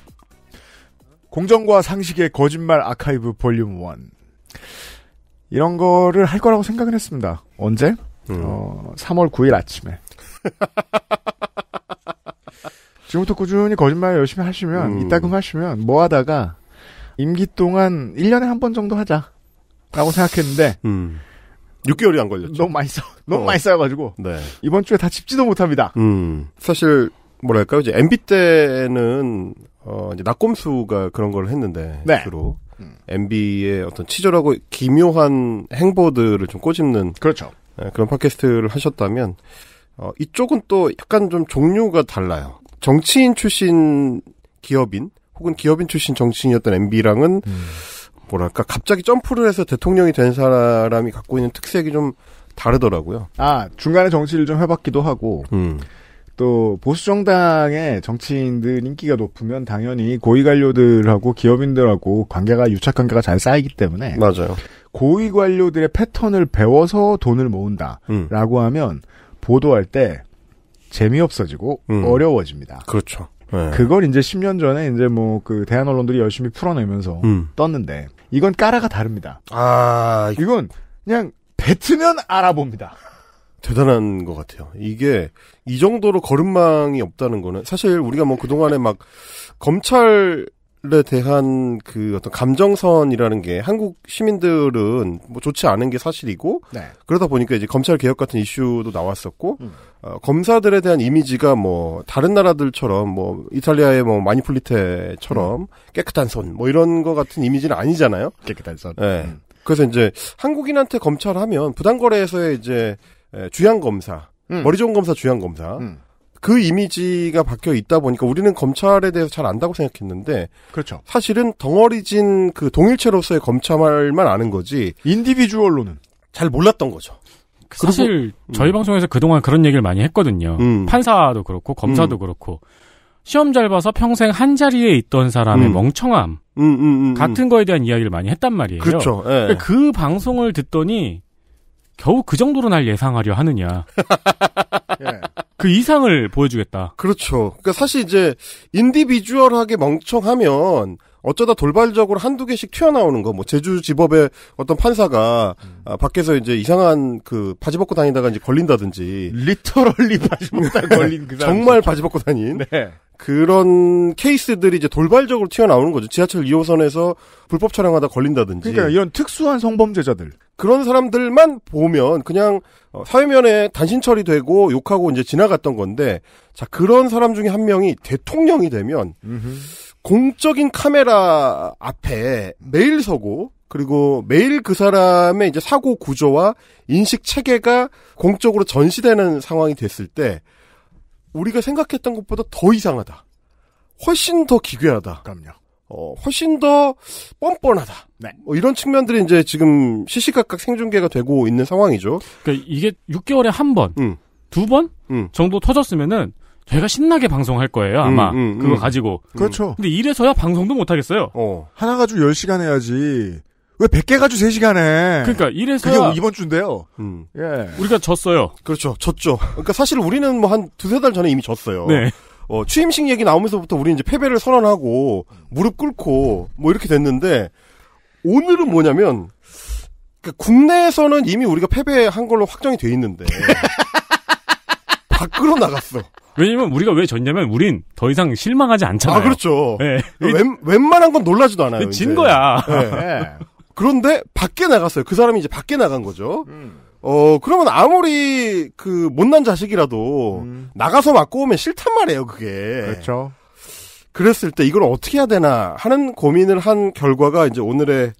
공정과 상식의 거짓말 아카이브 볼륨 1 이런 거를 할 거라고 생각을 했습니다. 언제? 음. 어, 3월 9일 아침에. 지금부터 꾸준히 거짓말 열심히 하시면 음. 이따금 하시면 뭐 하다가 임기 동안 1년에 한 번 정도 하자라고 생각했는데 음. 6개월이 안 걸렸죠. 너무 많이 써. 어. 너무 어. 많이 써가지고. 네. 이번 주에 다 집지도 못합니다. 음. 사실, 뭐랄까요. 이제 MB 때는, 어, 이제 낙곰수가 그런 걸 했는데. 네. 주로. 음. MB의 어떤 치졸하고 기묘한 행보들을 좀 꼬집는. 그렇죠. 네, 그런 팟캐스트를 하셨다면, 어, 이쪽은 또 약간 좀 종류가 달라요. 정치인 출신 기업인, 혹은 기업인 출신 정치인이었던 MB랑은, 음. 뭐랄까 갑자기 점프를 해서 대통령이 된 사람이 갖고 있는 특색이 좀 다르더라고요. 아 중간에 정치를 좀 해봤기도 하고 음. 또 보수 정당의 정치인들 인기가 높으면 당연히 고위 관료들하고 기업인들하고 관계가 유착 관계가 잘 쌓이기 때문에 맞아요. 고위 관료들의 패턴을 배워서 돈을 모은다라고 음. 하면 보도할 때 재미없어지고 음. 어려워집니다. 그렇죠. 네. 그걸 이제 10년 전에 이제 뭐 그 대한 언론들이 열심히 풀어내면서 음. 떴는데 이건 까라가 다릅니다. 아 이건 그냥 뱉으면 알아봅니다. 대단한 것 같아요. 이게 이 정도로 거름망이 없다는 거는 사실 우리가 뭐 그동안에 막 검찰 대한 그 어떤 감정선이라는 게 한국 시민들은 뭐 좋지 않은 게 사실이고 네. 그러다 보니까 이제 검찰 개혁 같은 이슈도 나왔었고 음. 어, 검사들에 대한 이미지가 뭐 다른 나라들처럼 뭐 이탈리아의 뭐마니폴리테처럼 음. 깨끗한 손 뭐 이런 거 같은 이미지는 아니잖아요. 깨끗한 손. 네. 음. 그래서 이제 한국인한테 검찰하면 부당거래에서의 이제 주양 검사, 음. 머리 좋은 검사, 주양 검사. 음. 그 이미지가 박혀 있다 보니까 우리는 검찰에 대해서 잘 안다고 생각했는데 그렇죠. 사실은 덩어리진 그 동일체로서의 검찰만 아는 거지 인디비주얼로는 잘 몰랐던 거죠. 그 사실 음. 저희 음. 방송에서 그동안 그런 얘기를 많이 했거든요. 음. 판사도 그렇고 검사도 음. 그렇고 시험 잘 봐서 평생 한 자리에 있던 사람의 음. 멍청함 음, 같은 거에 대한 이야기를 많이 했단 말이에요. 그렇죠. 예. 그 방송을 듣더니 겨우 그 정도로 날 예상하려 하느냐. 예. 그 이상을 보여주겠다. 그렇죠. 그러니까 사실 이제 인디비주얼하게 멍청하면 어쩌다 돌발적으로 한두 개씩 튀어나오는 거, 뭐, 제주 지법의 어떤 판사가, 음. 아, 밖에서 이제 이상한 그, 바지 벗고 다니다가 이제 걸린다든지. 리터럴리 바지 벗고 걸린 그 정말 바지 벗고 다닌. 네. 그런 케이스들이 이제 돌발적으로 튀어나오는 거죠. 지하철 2호선에서 불법 촬영하다 걸린다든지. 그러니까 이런 특수한 성범죄자들. 그런 사람들만 보면 그냥 어, 사회면에 단신 처리되고 욕하고 이제 지나갔던 건데 자 그런 사람 중에 한 명이 대통령이 되면 음흠. 공적인 카메라 앞에 매일 서고 그리고 매일 그 사람의 이제 사고 구조와 인식 체계가 공적으로 전시되는 상황이 됐을 때 우리가 생각했던 것보다 더 이상하다. 훨씬 더 기괴하다. 그럼요. 어, 훨씬 더 뻔뻔하다. 네. 뭐 이런 측면들이 이제 지금 시시각각 생중계가 되고 있는 상황이죠. 그러니까 이게 6개월에 한 번, 음. 두번 음. 정도 터졌으면은 제가 신나게 방송할 거예요 아마 음, 음, 그거 음. 가지고 그렇죠 근데 이래서야 방송도 못하겠어요 어 하나 가지고 10시간 해야지 왜 100개 가지고 3시간 해 그러니까 이래서 그게 뭐 이번 주인데요 음. 예. 우리가 졌어요 그렇죠 졌죠 그러니까 사실 우리는 뭐 한 두세 달 전에 이미 졌어요 네 어, 취임식 얘기 나오면서부터 우리 이제 패배를 선언하고 무릎 꿇고 뭐 이렇게 됐는데 오늘은 뭐냐면 그러니까 국내에서는 이미 우리가 패배한 걸로 확정이 돼 있는데 밖으로 나갔어. 왜냐면 우리가 왜 졌냐면 우린 더 이상 실망하지 않잖아요. 아, 그렇죠. 네. 그 웬, 웬만한 건 놀라지도 않아요. 그 진 이제. 거야. 네. 그런데 밖에 나갔어요. 그 사람이 이제 밖에 나간 거죠. 음. 어, 그러면 아무리 그 못난 자식이라도 음. 나가서 맞고 오면 싫단 말이에요, 그게. 그렇죠. 그랬을 때 이걸 어떻게 해야 되나 하는 고민을 한 결과가 이제 오늘의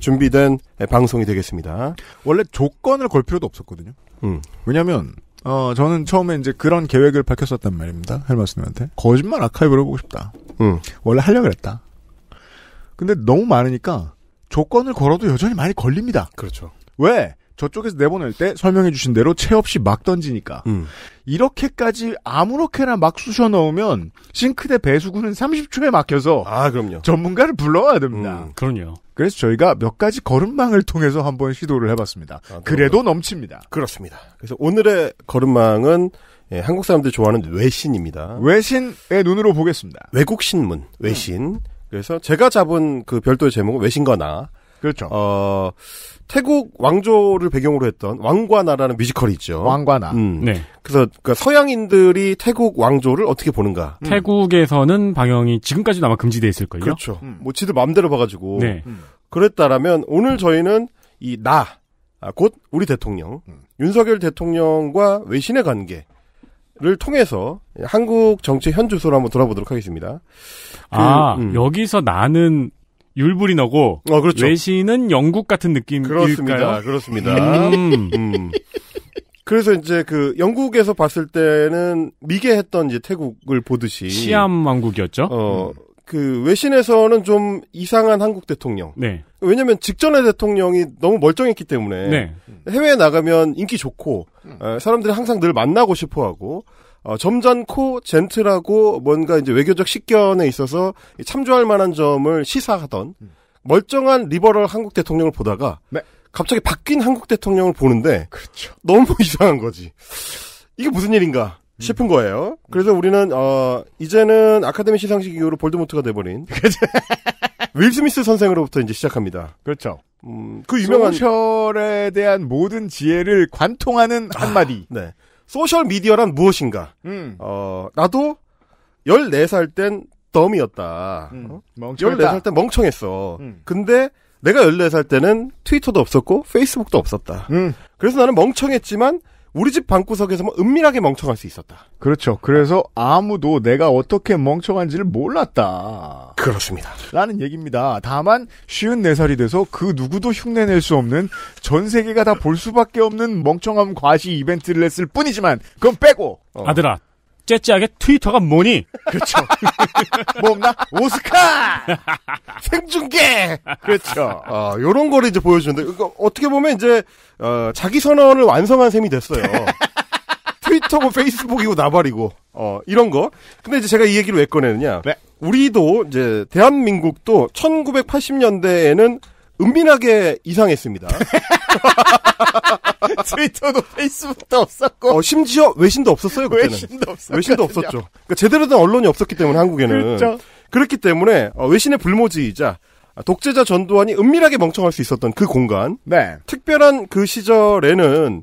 준비된 방송이 되겠습니다. 원래 조건을 걸 필요도 없었거든요. 음. 왜냐면 하 어, 저는 처음에 이제 그런 계획을 밝혔었단 말입니다. 헬마스님한테. 거짓말 아카이브를 해보고 싶다. 응. 원래 하려고 그랬다. 근데 너무 많으니까 조건을 걸어도 여전히 많이 걸립니다. 그렇죠. 왜? 저쪽에서 내보낼 때 설명해 주신 대로 채 없이 막 던지니까 음. 이렇게까지 아무렇게나 막 쑤셔 넣으면 싱크대 배수구는 30초에 막혀서 아 그럼요 전문가를 불러와야 됩니다. 음, 그럼요. 그래서 저희가 몇 가지 걸음망을 통해서 한번 시도를 해봤습니다. 아, 그래도 넘칩니다. 그렇습니다. 그래서 오늘의 걸음망은 예, 한국 사람들이 좋아하는 외신입니다. 외신의 눈으로 보겠습니다. 외국 신문, 외신. 음. 그래서 제가 잡은 그 별도의 제목은 외신거나 그렇죠. 어, 태국 왕조를 배경으로 했던 왕과나라는 뮤지컬이 있죠. 왕과나. 음. 네. 그래서 그러니까 서양인들이 태국 왕조를 어떻게 보는가. 음. 태국에서는 방영이 지금까지도 아마 금지되어 있을 거예요. 그렇죠. 음. 뭐 지들 마음대로 봐가지고. 네. 음. 그랬다라면 오늘 저희는 이 나, 아, 곧 우리 대통령, 음. 윤석열 대통령과 외신의 관계, 를 통해서 한국 정치 현 주소로 한번 돌아보도록 하겠습니다. 그, 아 음. 여기서 나는 율브리너고 어, 그렇죠. 외신은 영국 같은 느낌일까요? 그렇습니다. 그렇습니다. 음. 음. 그래서 이제 그 영국에서 봤을 때는 미개했던 이제 태국을 보듯이 시암 왕국이었죠. 어, 그 외신에서는 좀 이상한 한국 대통령. 네. 왜냐면 직전의 대통령이 너무 멀쩡했기 때문에 네. 해외에 나가면 인기 좋고 음. 사람들이 항상 늘 만나고 싶어하고 어, 점잖고 젠틀하고 뭔가 이제 외교적 식견에 있어서 참조할 만한 점을 시사하던 음. 멀쩡한 리버럴 한국 대통령을 보다가 네. 갑자기 바뀐 한국 대통령을 보는데 그렇죠. 너무 이상한 거지. 이게 무슨 일인가 음. 싶은 거예요. 그래서 우리는 어, 이제는 아카데미 시상식 이후로 볼드모트가 돼버린 그렇죠. 윌 스미스 선생으로부터 이제 시작합니다. 그렇죠. 음, 그 유명한 소셜에 대한 모든 지혜를 관통하는 한마디. 아, 네. 소셜 미디어란 무엇인가? 음. 어, 나도 14살 땐 덤이었다. 음. 14살 어? 때 멍청했어. 음. 근데 내가 14살 때는 트위터도 없었고 페이스북도 없었다. 음. 그래서 나는 멍청했지만 우리 집 방구석에서만 뭐 은밀하게 멍청할 수 있었다. 그렇죠. 그래서 아무도 내가 어떻게 멍청한지를 몰랐다. 그렇습니다. 라는 얘기입니다. 다만 쉬운 4살이 돼서 그 누구도 흉내낼 수 없는 전 세계가 다 볼 수밖에 없는 멍청함 과시 이벤트를 했을 뿐이지만 그건 빼고 어. 아들아 째째하게 트위터가 뭐니? 그렇죠. 뭐 없나? 오스카! 생중계! 그렇죠. 어, 요런 거를 이제 보여주는데, 그러니까 어떻게 보면 이제, 어, 자기 선언을 완성한 셈이 됐어요. 트위터고 페이스북이고 나발이고, 어, 이런 거. 근데 이제 제가 이 얘기를 왜 꺼내느냐. 네. 우리도 이제, 대한민국도 1980년대에는 은밀하게 이상했습니다. 트위터도 페이스북도 없었고. 어, 심지어 외신도 없었어요, 그때는. 외신도 없었 외신도 없었죠. 그러니까 제대로 된 언론이 없었기 때문에 한국에는. 그렇죠. 그렇기 때문에 어, 외신의 불모지이자 독재자 전두환이 은밀하게 멍청할 수 있었던 그 공간. 네. 특별한 그 시절에는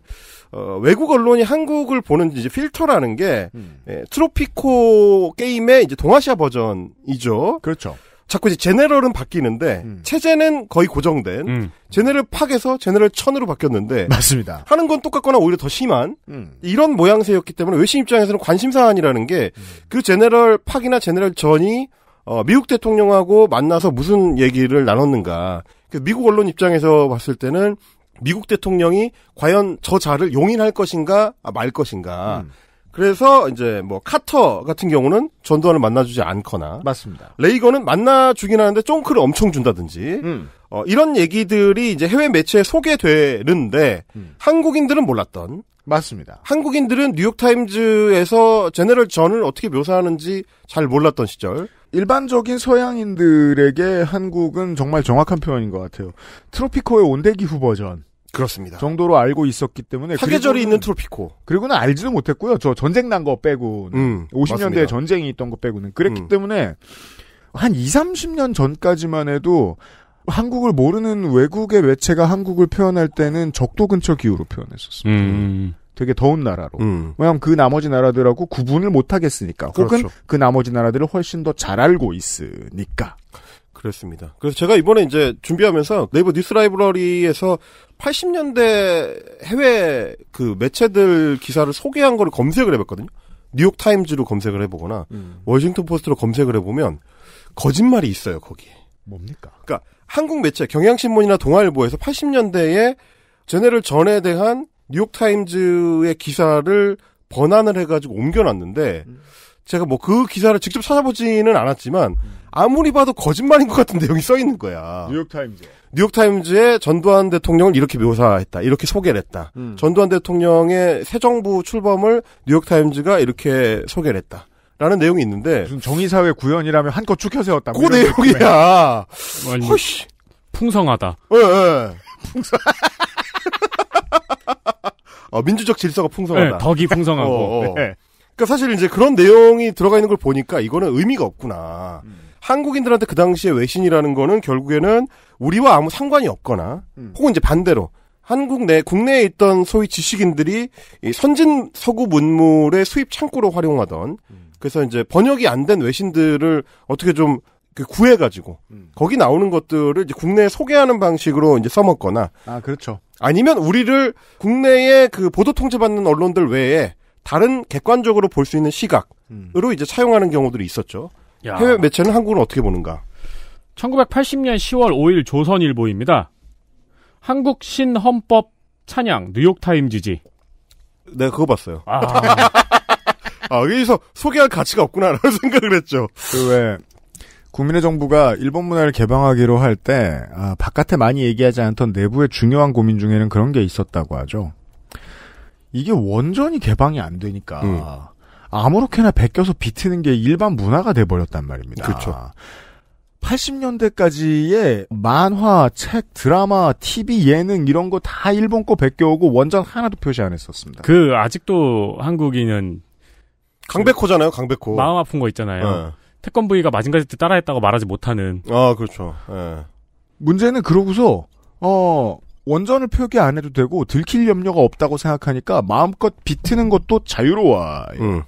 어, 외국 언론이 한국을 보는 이제 필터라는 게 음. 예, 트로피코 게임의 이제 동아시아 버전이죠. 그렇죠. 자꾸 이제 제네럴은 바뀌는데 음. 체제는 거의 고정된 음. 제네럴 팍에서 제네럴 천으로 바뀌었는데 맞습니다. 하는 건 똑같거나 오히려 더 심한 음. 이런 모양새였기 때문에 외신 입장에서는 관심 사안이라는 게그 음. 제네럴 파기나 제네럴 전이 어, 미국 대통령하고 만나서 무슨 얘기를 나눴는가. 미국 언론 입장에서 봤을 때는 미국 대통령이 과연 저 자를 용인할 것인가 아, 말 것인가 음. 그래서 이제 뭐 카터 같은 경우는 전두환을 만나주지 않거나 맞습니다. 레이건은 만나주긴 하는데 쫑크를 엄청 준다든지 음. 어, 이런 얘기들이 이제 해외 매체에 소개되는데 음. 한국인들은 몰랐던 맞습니다. 한국인들은 뉴욕 타임즈에서 제네럴 전을 어떻게 묘사하는지 잘 몰랐던 시절. 일반적인 서양인들에게 한국은 정말 정확한 표현인 것 같아요. 트로피코의 온대기 후버전. 그렇습니다. 정도로 알고 있었기 때문에 사계절이 있는 트로피코 그리고는 알지도 못했고요. 저 전쟁 난 거 빼고 음, 50년대 전쟁이 있던 거 빼고는 그랬기 음. 때문에 한 2, 30년 전까지만 해도 한국을 모르는 외국의 매체가 한국을 표현할 때는 적도 근처 기후로 표현했었습니 음. 되게 더운 나라로. 음. 왜냐하면 그 나머지 나라들하고 구분을 못 하겠으니까. 혹은 그렇죠. 그 나머지 나라들을 훨씬 더 잘 알고 있으니까. 그렇습니다. 그래서 제가 이번에 이제 준비하면서 네이버 뉴스 라이브러리에서 80년대 해외 그 매체들 기사를 소개한 거를 검색을 해봤거든요. 뉴욕 타임즈로 검색을 해보거나 음. 워싱턴 포스트로 검색을 해보면 거짓말이 있어요 거기에. 뭡니까? 그러니까 한국 매체 경향신문이나 동아일보에서 80년대에 제네럴 전에 대한 뉴욕 타임즈의 기사를 번안을 해가지고 옮겨놨는데 음. 제가 뭐 그 기사를 직접 찾아보지는 않았지만 음. 아무리 봐도 거짓말인 것 같은 내용이 써 있는 거야. 뉴욕 타임즈. 뉴욕타임즈에 전두환 대통령을 이렇게 묘사했다. 이렇게 소개를 했다. 음. 전두환 대통령의 새 정부 출범을 뉴욕타임즈가 이렇게 소개를 했다. 라는 내용이 있는데 무슨 정의사회 구현이라면 한껏 쭉혀세웠다그 뭐 내용이야. 훨씬. 뭐 풍성하다. 예, 예. 풍성. 어, 민주적 질서가 풍성하다. 네, 덕이 풍성하고. 어, 어. 네. 그러니까 사실 이제 그런 내용이 들어가 있는 걸 보니까 이거는 의미가 없구나. 음. 한국인들한테 그 당시에 외신이라는 거는 결국에는 우리와 아무 상관이 없거나 음. 혹은 이제 반대로 한국 내 국내에 있던 소위 지식인들이 이 선진 서구 문물의 수입 창구로 활용하던 음. 그래서 이제 번역이 안 된 외신들을 어떻게 좀 그 구해가지고 음. 거기 나오는 것들을 이제 국내에 소개하는 방식으로 이제 써먹거나 아 그렇죠 아니면 우리를 국내에 그 보도 통제받는 언론들 외에 다른 객관적으로 볼 수 있는 시각으로 음. 이제 차용하는 경우들이 있었죠. 야. 해외 매체는 한국은 어떻게 보는가? 1980년 10월 5일 조선일보입니다. 한국 신헌법 찬양 뉴욕타임 지지. 네, 그거 봤어요. 아. 아, 여기서 소개할 가치가 없구나라는 생각을 했죠. 그 왜, 국민의 정부가 일본 문화를 개방하기로 할 때, 아, 바깥에 많이 얘기하지 않던 내부의 중요한 고민 중에는 그런 게 있었다고 하죠. 이게 원전이 개방이 안 되니까, 음. 아무렇게나 베껴서 비트는 게 일반 문화가 돼버렸단 말입니다. 그렇죠. 80년대까지의 만화, 책, 드라마, TV, 예능 이런 거 다 일본 거 베껴오고 원전 하나도 표시 안 했었습니다. 그 아직도 한국인은 강백호잖아요, 강백호. 마음 아픈 거 있잖아요. 네. 태권브이가 마징가제트 따라했다고 말하지 못하는. 아, 그렇죠. 네. 문제는 그러고서 어 원전을 표기 안 해도 되고 들킬 염려가 없다고 생각하니까 마음껏 비트는 것도 자유로워 음.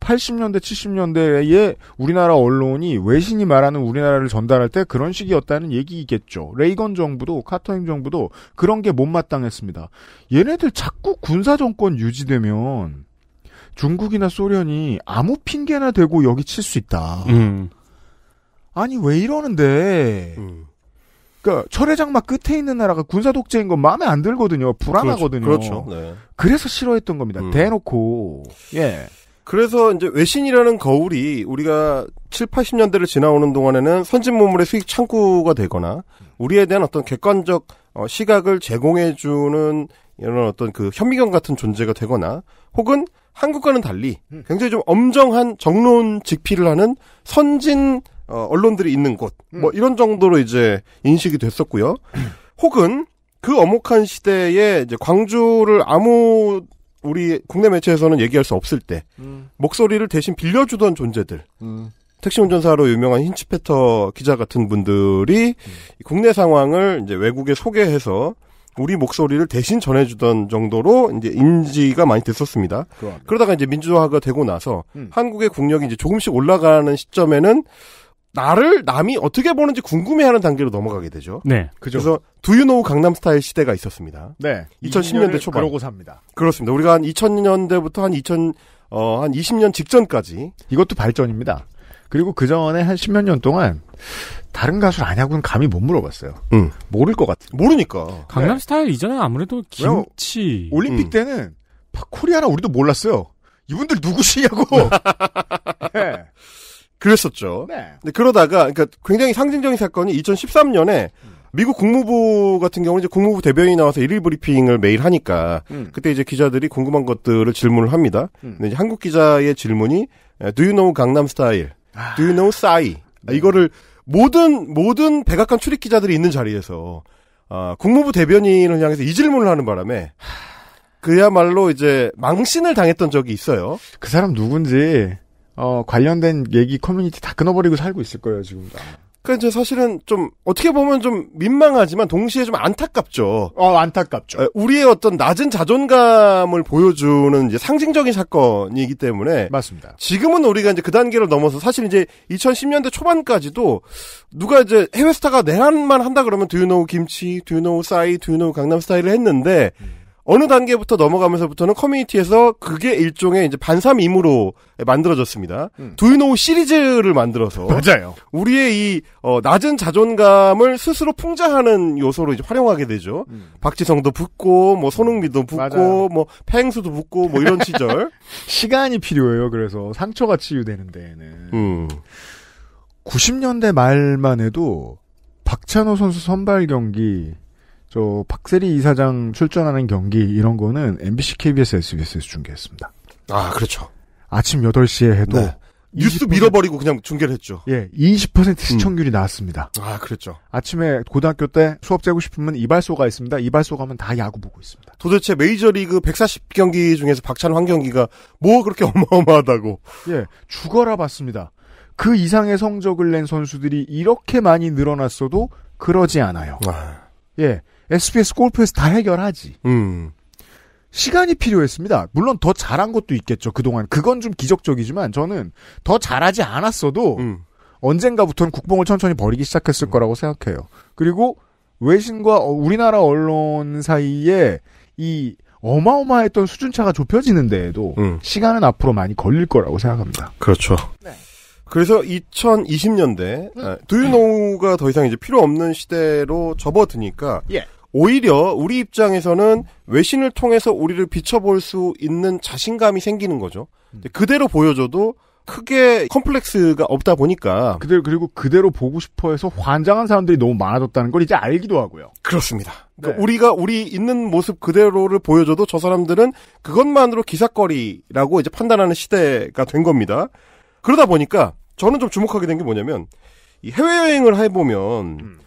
80년대, 70년대에 우리나라 언론이 외신이 말하는 우리나라를 전달할 때 그런 식이었다는 얘기겠죠. 레이건 정부도 카터임 정부도 그런 게 못마땅했습니다. 얘네들 자꾸 군사정권 유지되면 중국이나 소련이 아무 핑계나 대고 여기 칠 수 있다. 음. 아니, 왜 이러는데. 음. 그러니까 철회장막 끝에 있는 나라가 군사 독재인 건 마음에 안 들거든요. 불안하거든요. 그렇죠. 그렇죠. 네. 그래서 싫어했던 겁니다. 음. 대놓고 예. 그래서 이제 외신이라는 거울이 우리가 7, 80년대를 지나오는 동안에는 선진 문물의 수익 창구가 되거나 우리에 대한 어떤 객관적 어, 시각을 제공해 주는 이런 어떤 그 현미경 같은 존재가 되거나 혹은 한국과는 달리 음. 굉장히 좀 엄정한 정론 직필을 하는 선진 어, 언론들이 있는 곳뭐 음. 이런 정도로 이제 인식이 됐었고요. 음. 혹은 그 어목한 시대에 이제 광주를 아무 우리 국내 매체에서는 얘기할 수 없을 때 음. 목소리를 대신 빌려주던 존재들 음. 택시 운전사로 유명한 힌치페터 기자 같은 분들이 음. 국내 상황을 이제 외국에 소개해서 우리 목소리를 대신 전해주던 정도로 이제 인지가 많이 됐었습니다. 그러합니다. 그러다가 이제 민주화가 되고 나서 음. 한국의 국력이 이제 조금씩 올라가는 시점에는 나를 남이 어떻게 보는지 궁금해하는 단계로 넘어가게 되죠. 네, 그죠. 그래서 두유노우 강남스타일 시대가 있었습니다. 네, 2010년대 초반. 그러고 삽니다. 그렇습니다. 우리가 한 2000년대부터 한 2000, 어, 한 20년 직전까지 이것도 발전입니다. 그리고 그 전에 한 십몇 년 동안 다른 가수 아냐고는 감히 못 물어봤어요. 음. 모를 것 같아. 모르니까. 강남 네. 스타일 네. 이전에 아무래도 김치. 올림픽 음. 때는 코리아나 우리도 몰랐어요. 이분들 누구시냐고. 네. 네. 그랬었죠. 네. 그러다가 그러니까 굉장히 상징적인 사건이 2013년에 음. 미국 국무부 같은 경우는 이제 국무부 대변인이 나와서 일일 브리핑을 매일 하니까 음. 그때 이제 기자들이 궁금한 것들을 질문을 합니다. 음. 근데 이제 한국 기자의 질문이 Do you know 강남 스타일? 아. Do you know 싸이? 아, 네. 이거를 모든 모든 백악관 출입 기자들이 있는 자리에서 어, 국무부 대변인을 향해서 이 질문을 하는 바람에 그야말로 이제 망신을 당했던 적이 있어요. 그 사람 누군지 어, 관련된 얘기 커뮤니티 다 끊어버리고 살고 있을 거예요, 지금 다. 그러니까 사실은 좀 어떻게 보면 좀 민망하지만 동시에 좀 안타깝죠. 어, 안타깝죠. 우리의 어떤 낮은 자존감을 보여주는 이제 상징적인 사건이기 때문에 맞습니다. 지금은 우리가 이제 그 단계를 넘어서 사실 이제 2010년대 초반까지도 누가 이제 해외 스타가 내한만 한다 그러면 두유노우 김치, 두유노우 싸이, 두유노우 강남 스타일을 했는데 음. 어느 단계부터 넘어가면서부터는 커뮤니티에서 그게 일종의 이제 반삼밈으로 만들어졌습니다. 음. 두유노우 시리즈를 만들어서 맞아요. 우리의 이 어, 낮은 자존감을 스스로 풍자하는 요소로 이제 활용하게 되죠. 음. 박지성도 붙고 뭐 손흥민도 붙고 맞아요. 뭐 팽수도 붙고 뭐 이런 시절 시간이 필요해요. 그래서 상처가 치유되는 데는 음. 90년대 말만 해도 박찬호 선수 선발 경기 저 박세리 이사장 출전하는 경기 이런 거는 MBC, KBS, SBS에서 중계했습니다. 아, 그렇죠. 아침 8시에 해도 네. 뉴스 밀어버리고 그냥 중계를 했죠. 예, 20% 음. 시청률이 음. 나왔습니다. 아, 그렇죠. 아침에 고등학교 때 수업 재고 싶으면 이발소가 있습니다. 이발소 가면 다 야구 보고 있습니다. 도대체 메이저리그 140경기 중에서 박찬호 한 경기가 뭐 그렇게 어마어마하다고. 예, 죽어라 봤습니다. 그 이상의 성적을 낸 선수들이 이렇게 많이 늘어났어도 그러지 않아요. 와. 아. 예, SBS 골프에서 다 해결하지. 음. 시간이 필요했습니다. 물론 더 잘한 것도 있겠죠. 그동안 그건 좀 기적적이지만 저는 더 잘하지 않았어도 음. 언젠가부터는 국뽕을 천천히 버리기 시작했을 음. 거라고 생각해요. 그리고 외신과 어, 우리나라 언론 사이에 이 어마어마했던 수준차가 좁혀지는 데에도 음. 시간은 앞으로 많이 걸릴 거라고 생각합니다. 그렇죠. 네. 그래서 2020년대 음. 두유노우가 아, 더 이상 이제 필요 없는 시대로 접어드니까 예. 오히려 우리 입장에서는 외신을 통해서 우리를 비춰볼 수 있는 자신감이 생기는 거죠. 음. 그대로 보여줘도 크게 컴플렉스가 없다 보니까 그대로 그리고 그대로 보고 싶어해서 환장한 사람들이 너무 많아졌다는 걸 이제 알기도 하고요. 그렇습니다. 그러니까 네. 우리가 우리 있는 모습 그대로를 보여줘도 저 사람들은 그것만으로 기사거리라고 이제 판단하는 시대가 된 겁니다. 그러다 보니까 저는 좀 주목하게 된 게 뭐냐면 이 해외 여행을 해보면 음.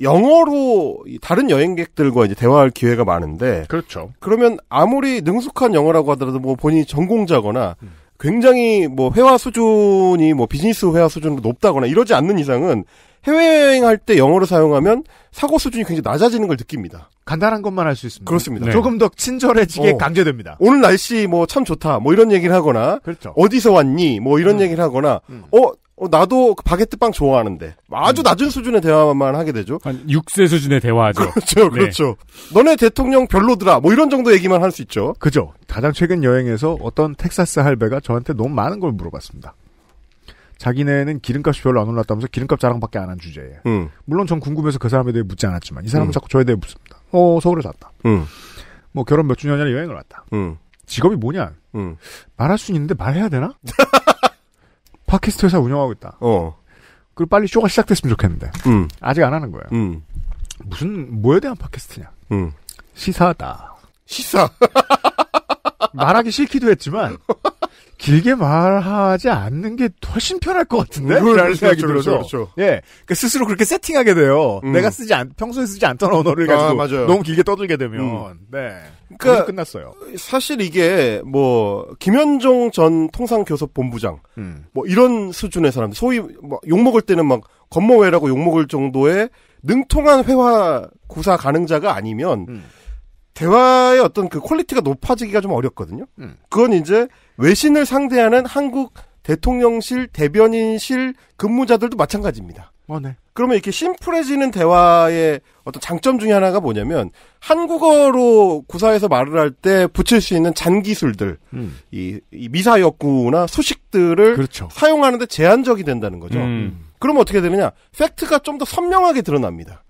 영어로 다른 여행객들과 이제 대화할 기회가 많은데 그렇죠. 그러면 아무리 능숙한 영어라고 하더라도 뭐 본인이 전공자거나 음. 굉장히 뭐 회화 수준이 뭐 비즈니스 회화 수준으로 높다거나 이러지 않는 이상은 해외여행할 때 영어를 사용하면 사고 수준이 굉장히 낮아지는 걸 느낍니다. 간단한 것만 할 수 있습니다. 그렇습니다. 네. 조금 더 친절해지게 어. 강제됩니다. 오늘 날씨 뭐 참 좋다 뭐 이런 얘기를 하거나 그렇죠. 어디서 왔니 뭐 이런 음. 얘기를 하거나 음. 어 어, 나도 그 바게트 빵 좋아하는데. 아주 음. 낮은 수준의 대화만 하게 되죠. 한 6세 수준의 대화죠. 그렇죠, 네. 그렇죠. 네. 너네 대통령 별로더라. 뭐 이런 정도 얘기만 할 수 있죠. 그죠. 가장 최근 여행에서 어떤 텍사스 할배가 저한테 너무 많은 걸 물어봤습니다. 자기네는 기름값이 별로 안 올랐다면서 기름값 자랑밖에 안 한 주제에. 음. 물론 전 궁금해서 그 사람에 대해 묻지 않았지만 이 사람은 음. 자꾸 저에 대해 묻습니다. 어, 서울에 살았다. 음. 뭐 결혼 몇 주년이나 여행을 왔다. 음. 직업이 뭐냐? 음. 말할 수 있는데 말해야 되나? 팟캐스트 회사 운영하고 있다. 어. 그리고 빨리 쇼가 시작됐으면 좋겠는데. 음. 아직 안 하는 거예요. 음. 무슨 뭐에 대한 팟캐스트냐. 음. 시사다. 시사. 말하기 싫기도 했지만 길게 말하지 않는 게 훨씬 편할 것 같은데? 그 라는 생각이 그렇죠, 들어서. 그렇죠, 예. 그러니까 스스로 그렇게 세팅하게 돼요. 음. 내가 쓰지 않, 평소에 쓰지 않던 언어를 가지고 아, 맞아요. 너무 길게 떠들게 되면. 음. 네. 그러니까 끝났어요. 사실 이게 뭐 김현종 전 통상교섭본부장 음. 뭐 이런 수준의 사람 소위 뭐욕 먹을 때는 막 건모회라고 욕 먹을 정도의 능통한 회화 구사 가능자가 아니면 음. 대화의 어떤 그 퀄리티가 높아지기가 좀 어렵거든요. 음. 그건 이제 외신을 상대하는 한국 대통령실 대변인실 근무자들도 마찬가지입니다. 어, 네. 그러면 이렇게 심플해지는 대화의 어떤 장점 중에 하나가 뭐냐면 한국어로 구사해서 말을 할 때 붙일 수 있는 잔기술들, 음. 이, 이, 미사역구나 수식들을 그렇죠. 사용하는데 제한적이 된다는 거죠. 음. 그러면 어떻게 되느냐? 팩트가 좀 더 선명하게 드러납니다.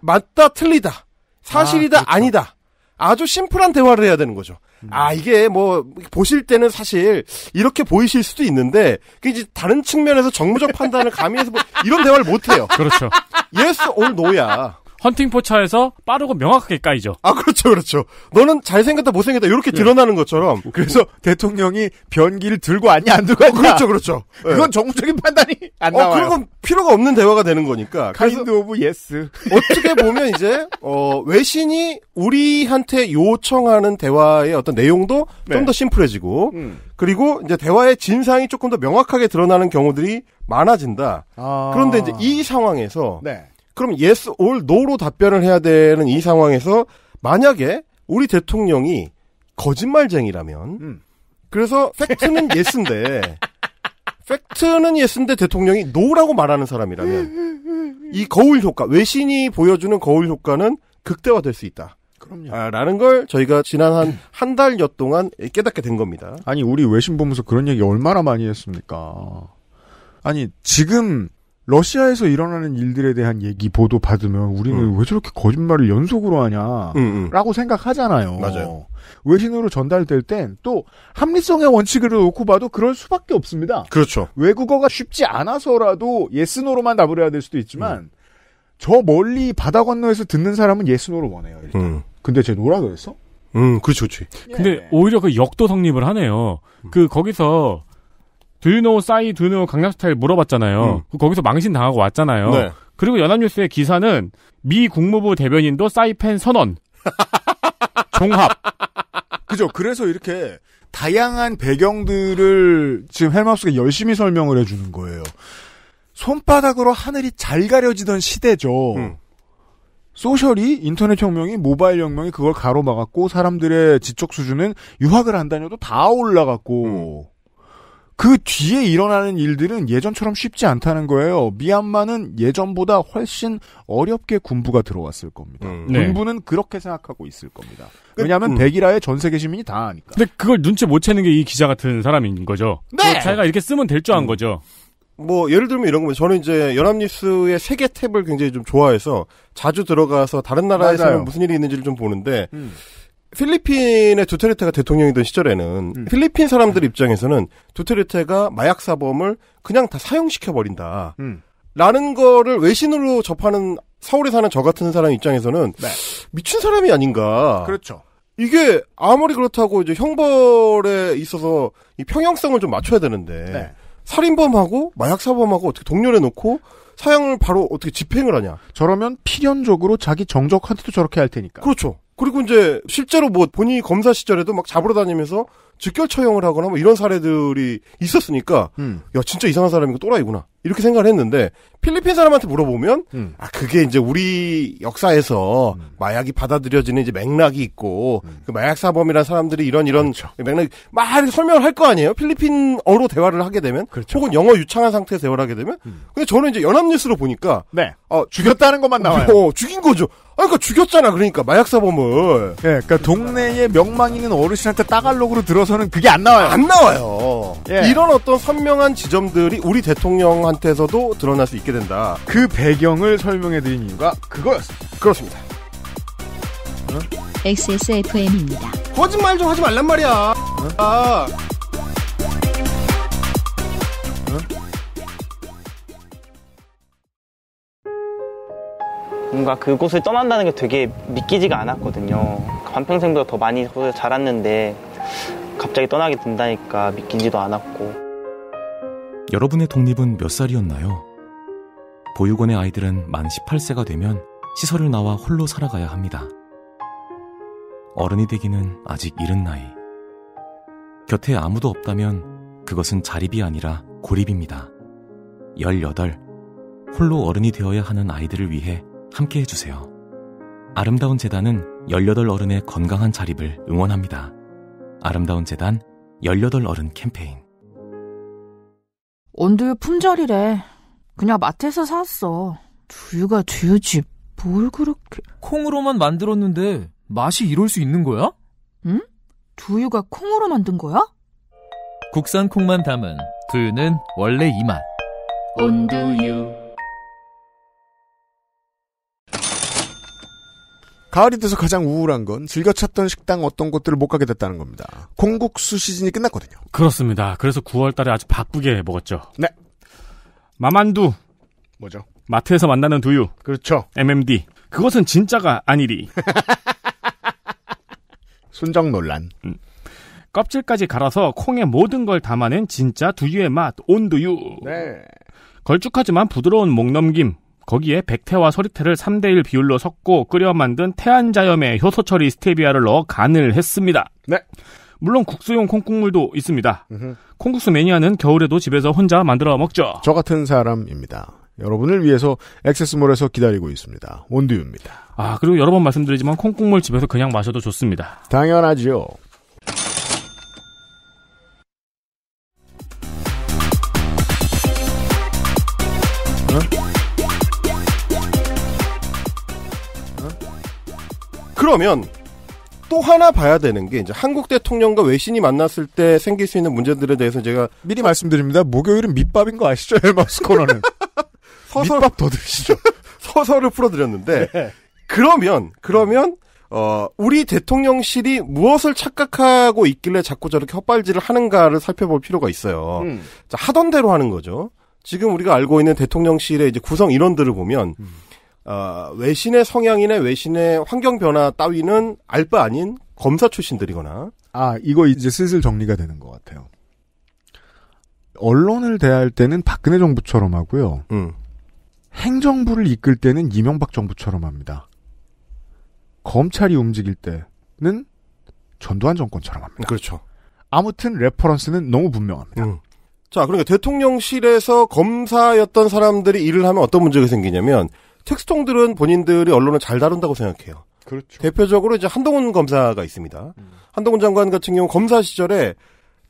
맞다, 틀리다, 사실이다, 아, 그렇죠. 아니다. 아주 심플한 대화를 해야 되는 거죠. 음. 아, 이게 뭐, 보실 때는 사실 이렇게 보이실 수도 있는데, 그 이제 다른 측면에서 정무적 판단을 가미해서 뭐 이런 대화를 못해요. 그렇죠. yes or no야. 헌팅포차에서 빠르고 명확하게 까이죠. 아 그렇죠, 그렇죠. 너는 잘생겼다 못생겼다 이렇게 네. 드러나는 것처럼. 음. 그래서 대통령이 변기를 들고 왔냐 안 들고 왔냐. 그렇죠, 그렇죠. 네. 그건 정무적인 판단이 안 어, 나와요. 그런 건 필요가 없는 대화가 되는 거니까. 카인드 오브 예스. 어떻게 보면 이제 어, 외신이 우리한테 요청하는 대화의 어떤 내용도 네. 좀더 심플해지고 음. 그리고 이제 대화의 진상이 조금 더 명확하게 드러나는 경우들이 많아진다. 아... 그런데 이제 이 상황에서 네. 그럼 yes or no로 답변을 해야 되는 이 상황에서 만약에 우리 대통령이 거짓말쟁이라면 음. 그래서 팩트는 예스인데 팩트는 예스인데 대통령이 노라고 말하는 사람이라면 이 거울 효과 외신이 보여주는 거울 효과는 극대화될 수 있다. 그럼요. 아, 라는 걸 저희가 지난 한 한 달여 동안 깨닫게 된 겁니다. 아니 우리 외신 보면서 그런 얘기 얼마나 많이 했습니까? 아니 지금 러시아에서 일어나는 일들에 대한 얘기 보도 받으면 우리는 음. 왜 저렇게 거짓말을 연속으로 하냐라고 음, 음. 생각하잖아요. 맞아요. 외신으로 전달될 땐 또 합리성의 원칙을 놓고 봐도 그럴 수밖에 없습니다. 그렇죠. 외국어가 쉽지 않아서라도 예스노로만 답을 해야 될 수도 있지만 저 멀리 바다 건너에서 듣는 사람은 예스노로 원해요. 일단. 근데 쟤 노라 그랬어? 음, 그렇죠, 그렇죠. 근데 네. 오히려 그 역도 성립을 하네요. 그 거기서 두유노 싸이 두유노 강남 스타일 물어봤잖아요. 음. 거기서 망신 당하고 왔잖아요. 네. 그리고 연합뉴스의 기사는 미 국무부 대변인도 싸이 팬 선언. 종합. 그죠. 그래서 이렇게 다양한 배경들을 지금 헬마우스가 열심히 설명을 해주는 거예요. 손바닥으로 하늘이 잘 가려지던 시대죠. 음. 소셜이 인터넷 혁명이 모바일 혁명이 그걸 가로막았고 사람들의 지적 수준은 유학을 안 다녀도 다 올라갔고 음. 그 뒤에 일어나는 일들은 예전처럼 쉽지 않다는 거예요. 미얀마는 예전보다 훨씬 어렵게 군부가 들어왔을 겁니다. 음, 네. 군부는 그렇게 생각하고 있을 겁니다. 왜냐하면 음. 백이라의 전 세계 시민이 다 아니까. 근데 그걸 눈치 못 채는 게 이 기자 같은 사람인 거죠. 네. 그 자기가 이렇게 쓰면 될 줄안 음. 거죠. 뭐 예를 들면 이런 거면 저는 이제 연합뉴스의 세계 탭을 굉장히 좀 좋아해서 자주 들어가서 다른 나라에서는 무슨 일이 있는지를 좀 보는데 음. 필리핀의 두테르테가 대통령이던 시절에는 음. 필리핀 사람들 입장에서는 두테르테가 마약 사범을 그냥 다사용시켜 버린다. 음. 라는 거를 외신으로 접하는 서울에 사는 저 같은 사람 입장에서는 네. 미친 사람이 아닌가. 그렇죠. 이게 아무리 그렇다고 이제 형벌에 있어서 이 평형성을 좀 맞춰야 되는데 네. 살인범하고 마약 사범하고 어떻게 동렬해 놓고 사형을 바로 어떻게 집행을 하냐. 저러면 필연적으로 자기 정적한테도 저렇게 할 테니까. 그렇죠. 그리고 이제 실제로 뭐 본인이 검사 시절에도 막 잡으러 다니면서 즉결 처형을 하거나 뭐 이런 사례들이 있었으니까 음. 야 진짜 이상한 사람이고 또라이구나 이렇게 생각을 했는데 필리핀 사람한테 물어보면 음. 아 그게 이제 우리 역사에서 음. 마약이 받아들여지는 이제 맥락이 있고 음. 그 마약 사범이란 사람들이 이런 이런 그렇죠. 맥락 막 설명을 할 거 아니에요 필리핀어로 대화를 하게 되면 그렇죠. 혹은 영어 유창한 상태에서 대화를 하게 되면 음. 근데 저는 이제 연합뉴스로 보니까 네. 어, 죽였다는 것만 나와요 어, 죽인 거죠 아, 그니까 죽였잖아 그러니까 마약 사범을 예 네, 그니까동네에 명망 있는 어르신한테 따갈록으로 들어 들어서는 그게 안 나와요. 안 나와요. 예. 이런 어떤 선명한 지점들이 우리 대통령한테서도 드러날 수 있게 된다. 그 배경을 설명해드린 이유가 그거였습니다. 그렇습니다. 어? XSFM입니다. 거짓말 좀 하지 말란 말이야. 어? 아. 뭔가 그곳을 떠난다는 게 되게 믿기지가 않았거든요. 반평생보다 더 많이 자랐는데 갑자기 떠나게 된다니까 믿기지도 않았고. 여러분의 독립은 몇 살이었나요? 보육원의 아이들은 만 18세가 되면 시설을 나와 홀로 살아가야 합니다. 어른이 되기는 아직 이른 나이. 곁에 아무도 없다면 그것은 자립이 아니라 고립입니다. 18. 홀로 어른이 되어야 하는 아이들을 위해 함께 해주세요. 아름다운 재단은 18 어른의 건강한 자립을 응원합니다. 아름다운 재단 18어른 캠페인 온두유 품절이래. 그냥 마트에서 샀어. 두유가 두유지. 뭘 그렇게... 콩으로만 만들었는데 맛이 이럴 수 있는 거야? 응? 두유가 콩으로 만든 거야? 국산 콩만 담은 두유는 원래 이 맛. 온두유. 가을이 돼서 가장 우울한 건 즐겨 찾던 식당 어떤 곳들을 못 가게 됐다는 겁니다. 콩국수 시즌이 끝났거든요. 그렇습니다. 그래서 9월 달에 아주 바쁘게 먹었죠. 네. 마만두. 뭐죠? 마트에서 만나는 두유. 그렇죠. MMD. 그것은 진짜가 아니리. 순정 논란. 음. 껍질까지 갈아서 콩의 모든 걸 담아낸 진짜 두유의 맛, 온두유. 네. 걸쭉하지만 부드러운 목넘김, 거기에 백태와 서리태를 3대1 비율로 섞고 끓여 만든 태안자염에 효소 처리 스테비아를 넣어 간을 했습니다. 네. 물론 국수용 콩국물도 있습니다. 으흠. 콩국수 매니아는 겨울에도 집에서 혼자 만들어 먹죠. 저 같은 사람입니다. 여러분을 위해서 액세스몰에서 기다리고 있습니다. 온두유입니다. 아, 그리고 여러 번 말씀드리지만 콩국물 집에서 그냥 마셔도 좋습니다. 당연하지요. 그러면 또 하나 봐야 되는 게 이제 한국 대통령과 외신이 만났을 때 생길 수 있는 문제들에 대해서 제가 미리 말씀드립니다. 목요일은 밑밥인 거 아시죠? 헬마스 코너는. 서서 밑밥 더 드시죠. 서서를 풀어드렸는데 네. 그러면 그러면 어 우리 대통령실이 무엇을 착각하고 있길래 자꾸 저렇게 헛발질을 하는가를 살펴볼 필요가 있어요. 음. 자, 하던 대로 하는 거죠. 지금 우리가 알고 있는 대통령실의 이제 구성 인원들을 보면 음. 어, 외신의 성향이나 외신의 환경 변화 따위는 알 바 아닌 검사 출신들이거나 아 이거 이제 슬슬 정리가 되는 것 같아요. 언론을 대할 때는 박근혜 정부처럼 하고요. 음. 행정부를 이끌 때는 이명박 정부처럼 합니다. 검찰이 움직일 때는 전두환 정권처럼 합니다. 그렇죠. 아무튼 레퍼런스는 너무 분명합니다. 음. 자, 그러니까 대통령실에서 검사였던 사람들이 일을 하면 어떤 문제가 생기냐면 텍스통들은 본인들이 언론을 잘 다룬다고 생각해요. 그렇죠. 대표적으로 이제 한동훈 검사가 있습니다. 음. 한동훈 장관 같은 경우 검사 시절에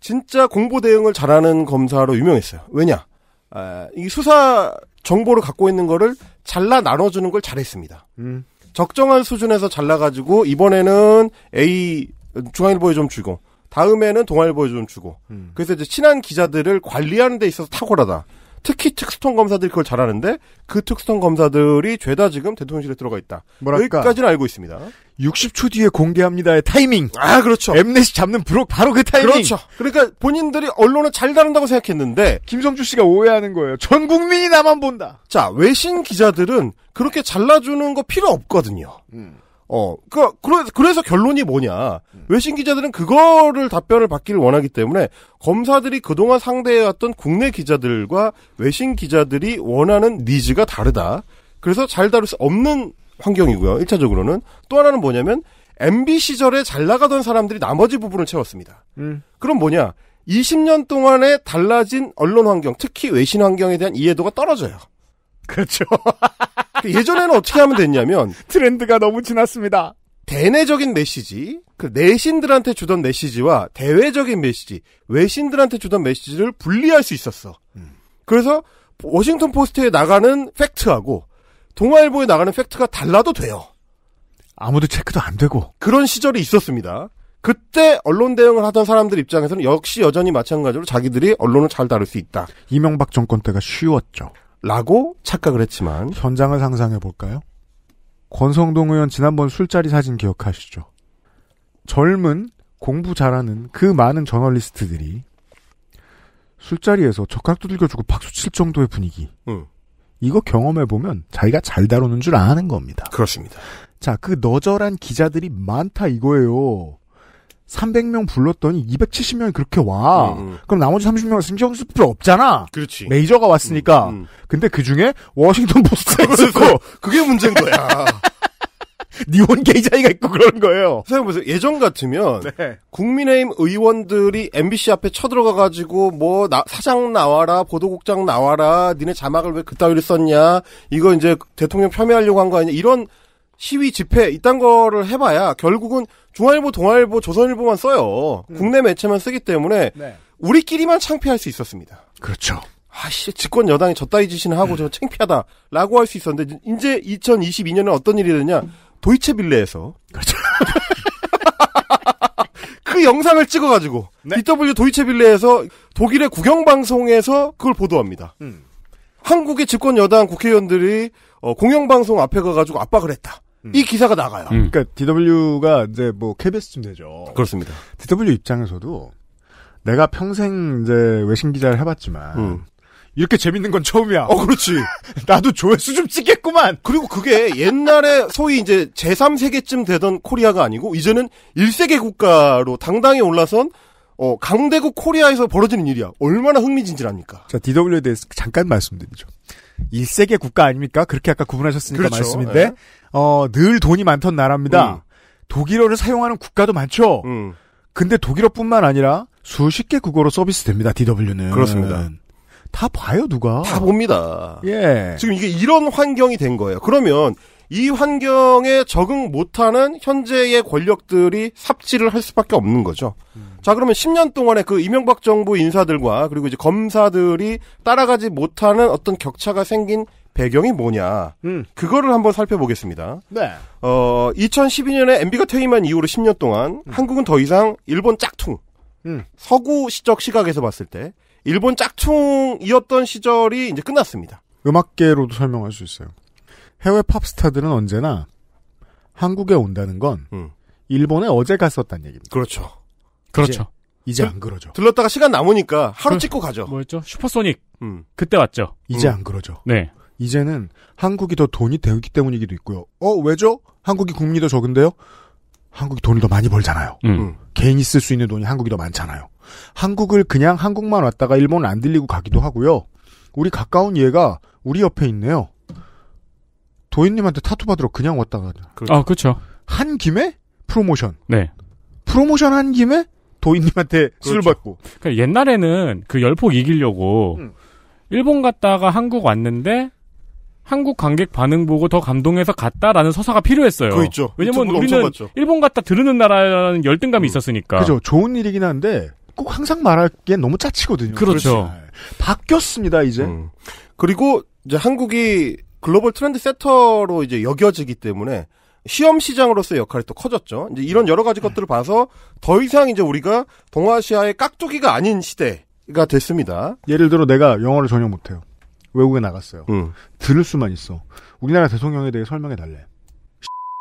진짜 공보 대응을 잘하는 검사로 유명했어요. 왜냐? 아, 이 수사 정보를 갖고 있는 거를 잘라 나눠주는 걸 잘했습니다. 음. 적정한 수준에서 잘라가지고 이번에는 A 중앙일보에 좀 주고 다음에는 동아일보에 좀 주고 음. 그래서 이제 친한 기자들을 관리하는 데 있어서 탁월하다. 특히 특수통 검사들이 그걸 잘하는데 그 특수통 검사들이 죄다 지금 대통령실에 들어가 있다. 뭐랄까? 여기까지는 알고 있습니다. 60초 뒤에 공개합니다의 타이밍. 아 그렇죠. 엠넷이 잡는 브록 바로 그 타이밍. 그렇죠. 그러니까 본인들이 언론을 잘 다룬다고 생각했는데 김성주 씨가 오해하는 거예요. 전 국민이 나만 본다. 자 외신 기자들은 그렇게 잘라주는 거 필요 없거든요. 음. 어, 그, 그래, 그래서 결론이 뭐냐. 외신 기자들은 그거를 답변을 받기를 원하기 때문에 검사들이 그동안 상대해왔던 국내 기자들과 외신 기자들이 원하는 니즈가 다르다. 그래서 잘 다룰 수 없는 환경이고요. 1차적으로는. 또 하나는 뭐냐면 MB 시절에 잘 나가던 사람들이 나머지 부분을 채웠습니다. 음. 그럼 뭐냐. 20년 동안에 달라진 언론 환경, 특히 외신 환경에 대한 이해도가 떨어져요. 그렇죠. 그 예전에는 어떻게 하면 됐냐면 트렌드가 너무 지났습니다. 대내적인 메시지, 그 내신들한테 주던 메시지와 대외적인 메시지, 외신들한테 주던 메시지를 분리할 수 있었어. 음. 그래서 워싱턴 포스트에 나가는 팩트하고 동아일보에 나가는 팩트가 달라도 돼요. 아무도 체크도 안 되고 그런 시절이 있었습니다. 그때 언론 대응을 하던 사람들 입장에서는 역시 여전히 마찬가지로 자기들이 언론을 잘 다룰 수 있다. 이명박 정권 때가 쉬웠죠. 라고 착각을 했지만 현장을 상상해 볼까요? 권성동 의원 지난번 술자리 사진 기억하시죠? 젊은 공부 잘하는 그 많은 저널리스트들이 술자리에서 젓가락 두들겨주고 박수 칠 정도의 분위기. 음. 이거 경험해 보면 자기가 잘 다루는 줄 아는 겁니다. 그렇습니다. 자, 그 너절한 기자들이 많다 이거예요. 300명 불렀더니 270명이 그렇게 와. 음, 음. 그럼 나머지 30명은 신경 쓸 필요 없잖아. 그렇지. 메이저가 왔으니까. 음, 음. 근데 그 중에 워싱턴 포스트가 있었고. 그게 문제인 거야. 니온 게이자이가 있고 그런 거예요. 생각해보세요. 예전 같으면 네. 국민의힘 의원들이 MBC 앞에 쳐들어가가지고 뭐 나, 사장 나와라, 보도국장 나와라, 니네 자막을 왜그따위로 썼냐, 이거 이제 대통령 폄훼하려고 한 거 아니냐 이런 시위 집회 이딴 거를 해봐야 결국은 중앙일보, 동아일보, 조선일보만 써요. 음. 국내 매체만 쓰기 때문에 네. 우리끼리만 창피할 수 있었습니다. 그렇죠. 아씨 집권 여당이 저따위 짓이나 하고 음. 저 창피하다라고 할 수 있었는데 이제 2022년에 어떤 일이 되냐 도이체빌레에서 그렇죠. 그 영상을 찍어가지고 네. DW 도이체빌레에서 독일의 국영방송에서 그걸 보도합니다. 음. 한국의 집권 여당 국회의원들이 어, 공영방송 앞에 가가지고 압박을 했다. 음. 이 기사가 나가요. 음. 그러니까 DW가 이제 뭐 KBS쯤 되죠. 그렇습니다. DW 입장에서도 내가 평생 이제 외신 기자를 해봤지만 음. 이렇게 재밌는 건 처음이야. 어, 그렇지. 나도 조회수 좀 찍겠구만. 그리고 그게 옛날에 소위 이제 제3세계쯤 되던 코리아가 아니고 이제는 1세계 국가로 당당히 올라선 어, 강대국 코리아에서 벌어지는 일이야. 얼마나 흥미진진합니까? 자, DW에 대해서 잠깐 말씀드리죠. 1세계 국가 아닙니까? 그렇게 아까 구분하셨으니까 그렇죠. 말씀인데, 네. 어, 늘 돈이 많던 나라입니다. 음. 독일어를 사용하는 국가도 많죠. 음. 근데 독일어뿐만 아니라 수십 개 국어로 서비스됩니다. DW는 그렇습니다. 다 봐요 누가? 다 봅니다. 예. 지금 이게 이런 환경이 된 거예요. 그러면 이 환경에 적응 못하는 현재의 권력들이 삽질을 할 수밖에 없는 거죠. 음. 자, 그러면 10년 동안에그 이명박 정부 인사들과 그리고 이제 검사들이 따라가지 못하는 어떤 격차가 생긴 배경이 뭐냐. 음. 그거를 한번 살펴보겠습니다. 네. 어, 2012년에 MB가 퇴임한 이후로 10년 동안 음. 한국은 더 이상 일본 짝퉁. 음. 서구 시적 시각에서 봤을 때 일본 짝퉁이었던 시절이 이제 끝났습니다. 음악계로도 설명할 수 있어요. 해외 팝스타들은 언제나 한국에 온다는 건 음. 일본에 어제 갔었다는 얘기입니다. 그렇죠. 그렇죠. 이제, 이제 그, 안 그러죠. 들렀다가 시간 남으니까 하루 그, 찍고 가죠. 뭐였죠? 슈퍼소닉. 음. 그때 왔죠. 이제 음. 안 그러죠. 네. 이제는 한국이 더 돈이 되기 때문이기도 있고요. 어, 왜죠? 한국이 국민이 더 적은데요? 한국이 돈을 더 많이 벌잖아요. 음. 음. 개인이 쓸 수 있는 돈이 한국이 더 많잖아요. 한국을 그냥 한국만 왔다가 일본을 안 들리고 가기도 하고요. 우리 가까운 얘가 우리 옆에 있네요. 도인님한테 타투 받으러 그냥 왔다가. 아, 그렇죠. 한 김에 프로모션. 네. 프로모션 한 김에 도인님한테 수술 그렇죠. 받고. 그러니까 옛날에는 그 열폭 이기려고 음. 일본 갔다가 한국 왔는데 한국 관객 반응 보고 더 감동해서 갔다라는 서사가 필요했어요. 그 있죠. 왜냐면 우리는 일본 갔다 들으는 나라라는 열등감이 음. 있었으니까. 그죠. 좋은 일이긴 한데 꼭 항상 말하기엔 너무 짜치거든요. 그렇죠. 그렇지. 네. 바뀌었습니다 이제. 음. 그리고 이제 한국이 글로벌 트렌드 세터로 이제 여겨지기 때문에 시험 시장으로서의 역할이 또 커졌죠. 이제 이런 여러 가지 것들을 봐서 더 이상 이제 우리가 동아시아의 깍두기가 아닌 시대가 됐습니다. 예를 들어 내가 영어를 전혀 못해요. 외국에 나갔어요. 음. 들을 수만 있어. 우리나라 대통령에 대해 설명해 달래.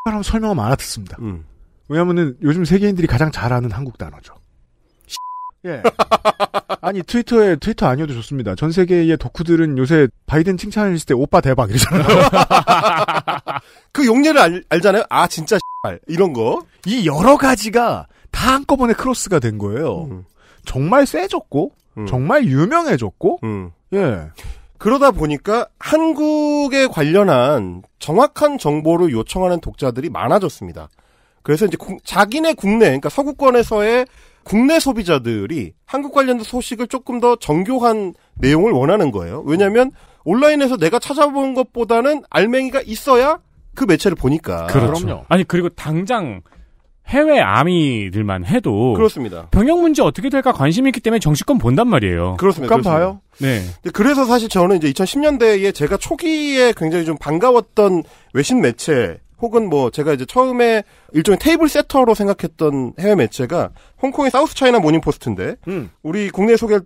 하고 설명하면 알아듣습니다. 음. 왜냐면은 요즘 세계인들이 가장 잘 아는 한국 단어죠. 예. 아니 트위터에 트위터 아니어도 좋습니다. 전 세계의 덕후들은 요새 바이든 칭찬했을 때 오빠 대박 이러잖아요. 그 용례를 알, 알잖아요. 아 진짜 X발 이런 거. 이 여러 가지가 다 한꺼번에 크로스가 된 거예요. 음. 정말 세졌고 음. 정말 유명해졌고 음. 예. 그러다 보니까 한국에 관련한 정확한 정보를 요청하는 독자들이 많아졌습니다. 그래서 이제 국, 자기네 국내, 그러니까 서구권에서의 국내 소비자들이 한국 관련된 소식을 조금 더 정교한 내용을 원하는 거예요. 왜냐하면 온라인에서 내가 찾아본 것보다는 알맹이가 있어야 그 매체를 보니까. 그렇죠. 그럼요. 아니 그리고 당장 해외 아미들만 해도 그렇습니다. 병역 문제 어떻게 될까 관심이 있기 때문에 정식권 본단 말이에요. 그렇습니다. 그렇습 봐요. 네. 그래서 사실 저는 이제 2010년대에 제가 초기에 굉장히 좀 반가웠던 외신 매체 혹은 뭐 제가 이제 처음에 일종의 테이블 세터로 생각했던 해외 매체가 홍콩의 사우스 차이나 모닝 포스트인데 음. 우리 국내 소개할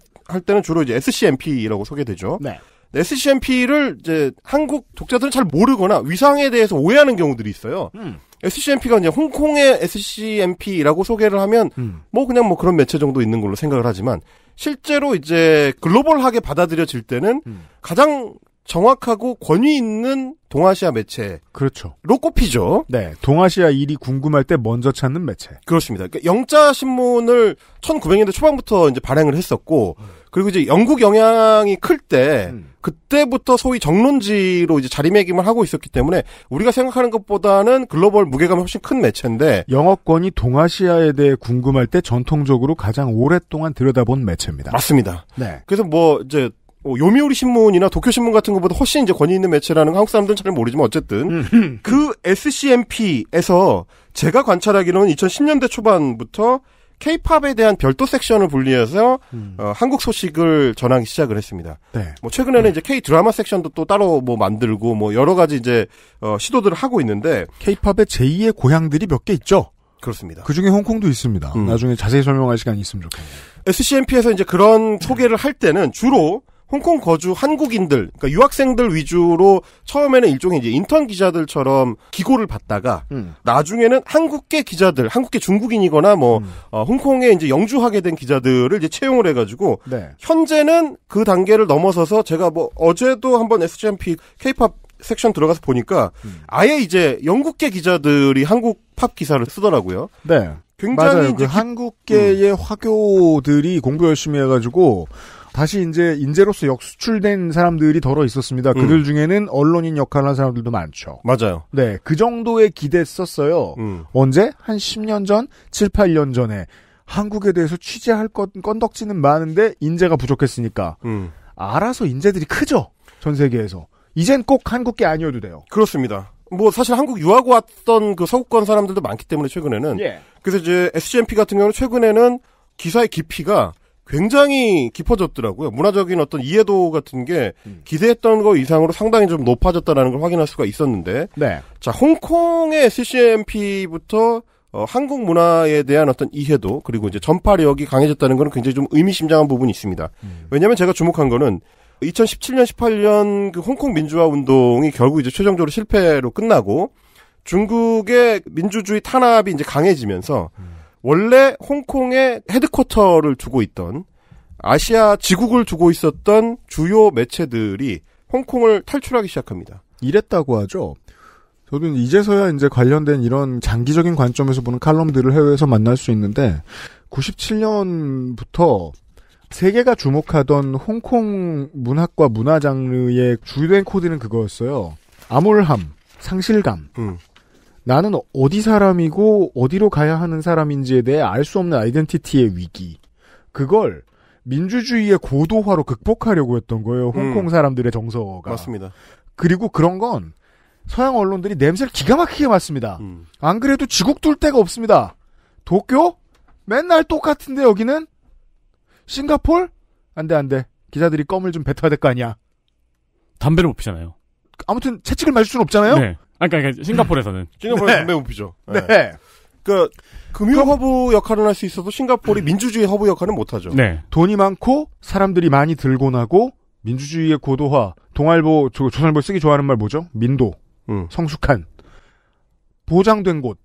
때는 주로 이제 SCMP라고 소개되죠. 네. SCMP를 이제 한국 독자들은 잘 모르거나 위상에 대해서 오해하는 경우들이 있어요. 음. SCMP가 이제 홍콩의 SCMP라고 소개를 하면 음. 뭐 그냥 뭐 그런 매체 정도 있는 걸로 생각을 하지만 실제로 이제 글로벌하게 받아들여질 때는 음. 가장 정확하고 권위 있는 동아시아 매체 그렇죠. 로 꼽히죠. 네, 동아시아 일이 궁금할 때 먼저 찾는 매체. 그렇습니다. 그러니까 영자 신문을 1900년대 초반부터 이제 발행을 했었고 음. 그리고 이제 영국 영향이 클때 음. 그때부터 소위 정론지로 이제 자리매김을 하고 있었기 때문에 우리가 생각하는 것보다는 글로벌 무게감이 훨씬 큰 매체인데 영어권이 동아시아에 대해 궁금할 때 전통적으로 가장 오랫동안 들여다본 매체입니다. 맞습니다. 네. 그래서 뭐 이제 어, 요미우리 신문이나 도쿄 신문 같은 것보다 훨씬 이제 권위 있는 매체라는 한국 사람들은 잘 모르지만 어쨌든 음. 그 SCMP에서 제가 관찰하기로는 2010년대 초반부터 케이팝에 대한 별도 섹션을 분리해서 음. 어, 한국 소식을 전하기 시작을 했습니다. 네. 뭐 최근에는 네. 이제 K 드라마 섹션도 또 따로 뭐 만들고 뭐 여러 가지 이제 어, 시도들을 하고 있는데 케이팝의 제2의 고향들이 몇 개 있죠. 그렇습니다. 그 중에 홍콩도 있습니다. 음. 나중에 자세히 설명할 시간이 있으면 좋겠네요. SCMP에서 이제 그런 소개를 할 때는 주로 홍콩 거주 한국인들, 그러니까 유학생들 위주로 처음에는 일종의 이제 인턴 기자들처럼 기고를 받다가 음. 나중에는 한국계 기자들, 한국계 중국인이거나 뭐 음. 어, 홍콩에 이제 영주하게 된 기자들을 이제 채용을 해가지고 네. 현재는 그 단계를 넘어서서 제가 뭐 어제도 한번 SGMP K-팝 섹션 들어가서 보니까 음. 아예 이제 영국계 기자들이 한국 팝 기사를 쓰더라고요. 네. 굉장히 맞아요. 이제 그 한국계의 음. 화교들이 공부 열심히 해가지고 다시 이제 인재로서 역수출된 사람들이 덜어 있었습니다. 음. 그들 중에는 언론인 역할을 한 사람들도 많죠. 맞아요. 네, 그 정도의 기대했었어요. 음. 언제? 한 10년 전, 7, 8년 전에 한국에 대해서 취재할 건, 껀덕지는 많은데 인재가 부족했으니까 음. 알아서 인재들이 크죠. 전 세계에서. 이젠 꼭 한국 계 아니어도 돼요. 그렇습니다. 뭐 사실 한국 유학 왔던 그 서구권 사람들도 많기 때문에 최근에는 예. 그래서 이제 SGMP 같은 경우는 최근에는 기사의 깊이가 굉장히 깊어졌더라고요. 문화적인 어떤 이해도 같은 게 음. 기대했던 거 이상으로 상당히 좀 높아졌다라는 걸 확인할 수가 있었는데, 네. 자 홍콩의 CCMP부터 어, 한국 문화에 대한 어떤 이해도 그리고 이제 전파력이 강해졌다는 것은 굉장히 좀 의미심장한 부분이 있습니다. 음. 왜냐하면 제가 주목한 거는 2017년 18년 그 홍콩 민주화 운동이 결국 이제 최종적으로 실패로 끝나고 중국의 민주주의 탄압이 이제 강해지면서 음. 원래 홍콩에 헤드쿼터를 두고 있던 아시아 지국을 두고 있었던 주요 매체들이 홍콩을 탈출하기 시작합니다. 이랬다고 하죠. 저는 이제서야 이제 관련된 이런 장기적인 관점에서 보는 칼럼들을 해외에서 만날 수 있는데 97년부터 세계가 주목하던 홍콩 문학과 문화 장르의 주된 코드는 그거였어요. 암울함, 상실감, 음. 나는 어디 사람이고 어디로 가야 하는 사람인지에 대해 알 수 없는 아이덴티티의 위기. 그걸 민주주의의 고도화로 극복하려고 했던 거예요. 음. 홍콩 음. 사람들의 정서가. 맞습니다. 그리고 그런 건 서양 언론들이 냄새를 기가 막히게 맡습니다. 음. 안 그래도 지국 둘 데가 없습니다. 도쿄? 맨날 똑같은데 여기는? 싱가폴? 안 돼, 안 돼. 기자들이 껌을 좀 뱉어야 될 거 아니야. 담배를 못 피잖아요. 아무튼 채찍을 맞을 수는 없잖아요. 네. 아니, 그러니까, 그러니까 싱가포르에서는. 싱가포르 네. 담배 못 피죠. 네. 네. 그 금융 허브 그- 역할을 할 수 있어도 싱가포르이 음. 민주주의 허브 역할은 못 하죠. 네. 돈이 많고 사람들이 많이 들고 나고 민주주의의 고도화, 동아일보 조, 조선일보 쓰기 좋아하는 말 뭐죠? 민도. 음. 성숙한 보장된 곳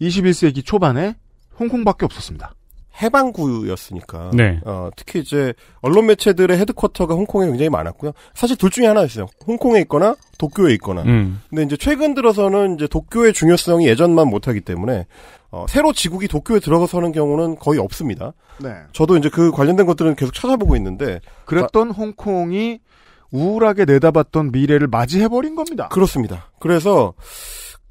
21세기 초반에 홍콩밖에 없었습니다. 해방구였으니까. 네. 어, 특히 이제 언론 매체들의 헤드쿼터가 홍콩에 굉장히 많았고요. 사실 둘 중에 하나였어요. 홍콩에 있거나 도쿄에 있거나. 음. 근데 이제 최근 들어서는 이제 도쿄의 중요성이 예전만 못하기 때문에 어, 새로 지국이 도쿄에 들어서는 경우는 거의 없습니다. 네. 저도 이제 그 관련된 것들은 계속 찾아보고 있는데. 그랬던 아, 홍콩이 우울하게 내다봤던 미래를 맞이해버린 겁니다. 그렇습니다. 그래서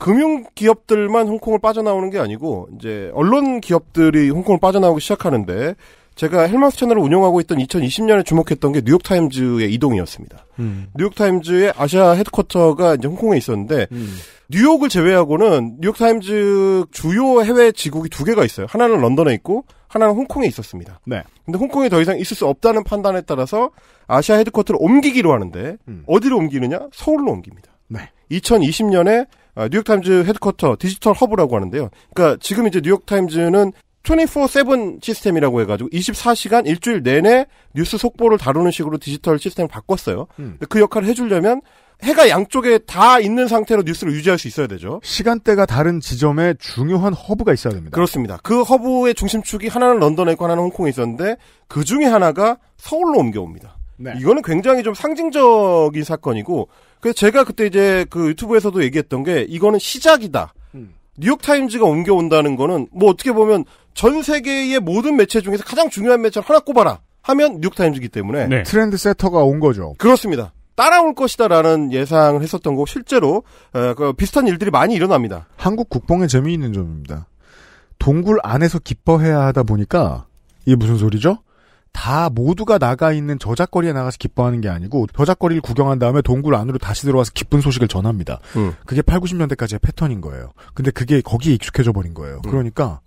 금융 기업들만 홍콩을 빠져나오는 게 아니고 이제 언론 기업들이 홍콩을 빠져나오기 시작하는데 제가 헬마스 채널을 운영하고 있던 2020년에 주목했던 게 뉴욕 타임즈의 이동이었습니다. 음. 뉴욕 타임즈의 아시아 헤드쿼터가 이제 홍콩에 있었는데 음. 뉴욕을 제외하고는 뉴욕 타임즈 주요 해외 지국이 두 개가 있어요. 하나는 런던에 있고 하나는 홍콩에 있었습니다. 네. 근데 홍콩에 더 이상 있을 수 없다는 판단에 따라서 아시아 헤드쿼터를 옮기기로 하는데 음. 어디로 옮기느냐? 서울로 옮깁니다. 네. 2020년에 아, 뉴욕타임즈 헤드쿼터 디지털 허브라고 하는데요. 그러니까 지금 이제 뉴욕타임즈는 24-7 시스템이라고 해가지고 24시간 일주일 내내 뉴스 속보를 다루는 식으로 디지털 시스템을 바꿨어요. 음. 그 역할을 해주려면 해가 양쪽에 다 있는 상태로 뉴스를 유지할 수 있어야 되죠. 시간대가 다른 지점에 중요한 허브가 있어야 됩니다. 그렇습니다. 그 허브의 중심축이 하나는 런던에 있고 하나는 홍콩에 있었는데 그 중에 하나가 서울로 옮겨옵니다. 네. 이거는 굉장히 좀 상징적인 사건이고 그래서 제가 그때 이제 그 유튜브에서도 얘기했던 게 이거는 시작이다. 음. 뉴욕타임즈가 옮겨온다는 거는 뭐 어떻게 보면 전 세계의 모든 매체 중에서 가장 중요한 매체를 하나 꼽아라 하면 뉴욕타임즈이기 때문에 네. 트렌드 세터가 온 거죠. 그렇습니다. 따라올 것이다라는 예상을 했었던 거 실제로 어, 그 비슷한 일들이 많이 일어납니다. 한국 국뽕의 재미있는 점입니다. 동굴 안에서 기뻐해야 하다 보니까 이게 무슨 소리죠? 다 모두가 나가 있는 저작거리에 나가서 기뻐하는 게 아니고 저작거리를 구경한 다음에 동굴 안으로 다시 들어와서 기쁜 소식을 전합니다. 음. 그게 8, 90년대까지의 패턴인 거예요. 근데 그게 거기에 익숙해져 버린 거예요. 음. 그러니까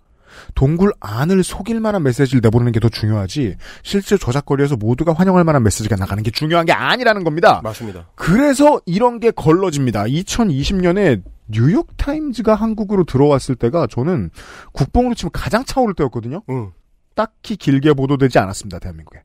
동굴 안을 속일 만한 메시지를 내보내는 게 더 중요하지 실제 저작거리에서 모두가 환영할 만한 메시지가 나가는 게 중요한 게 아니라는 겁니다. 맞습니다. 그래서 이런 게 걸러집니다. 2020년에 뉴욕타임즈가 한국으로 들어왔을 때가 저는 국뽕으로 치면 가장 차오를 때였거든요. 음. 딱히 길게 보도되지 않았습니다. 대한민국에.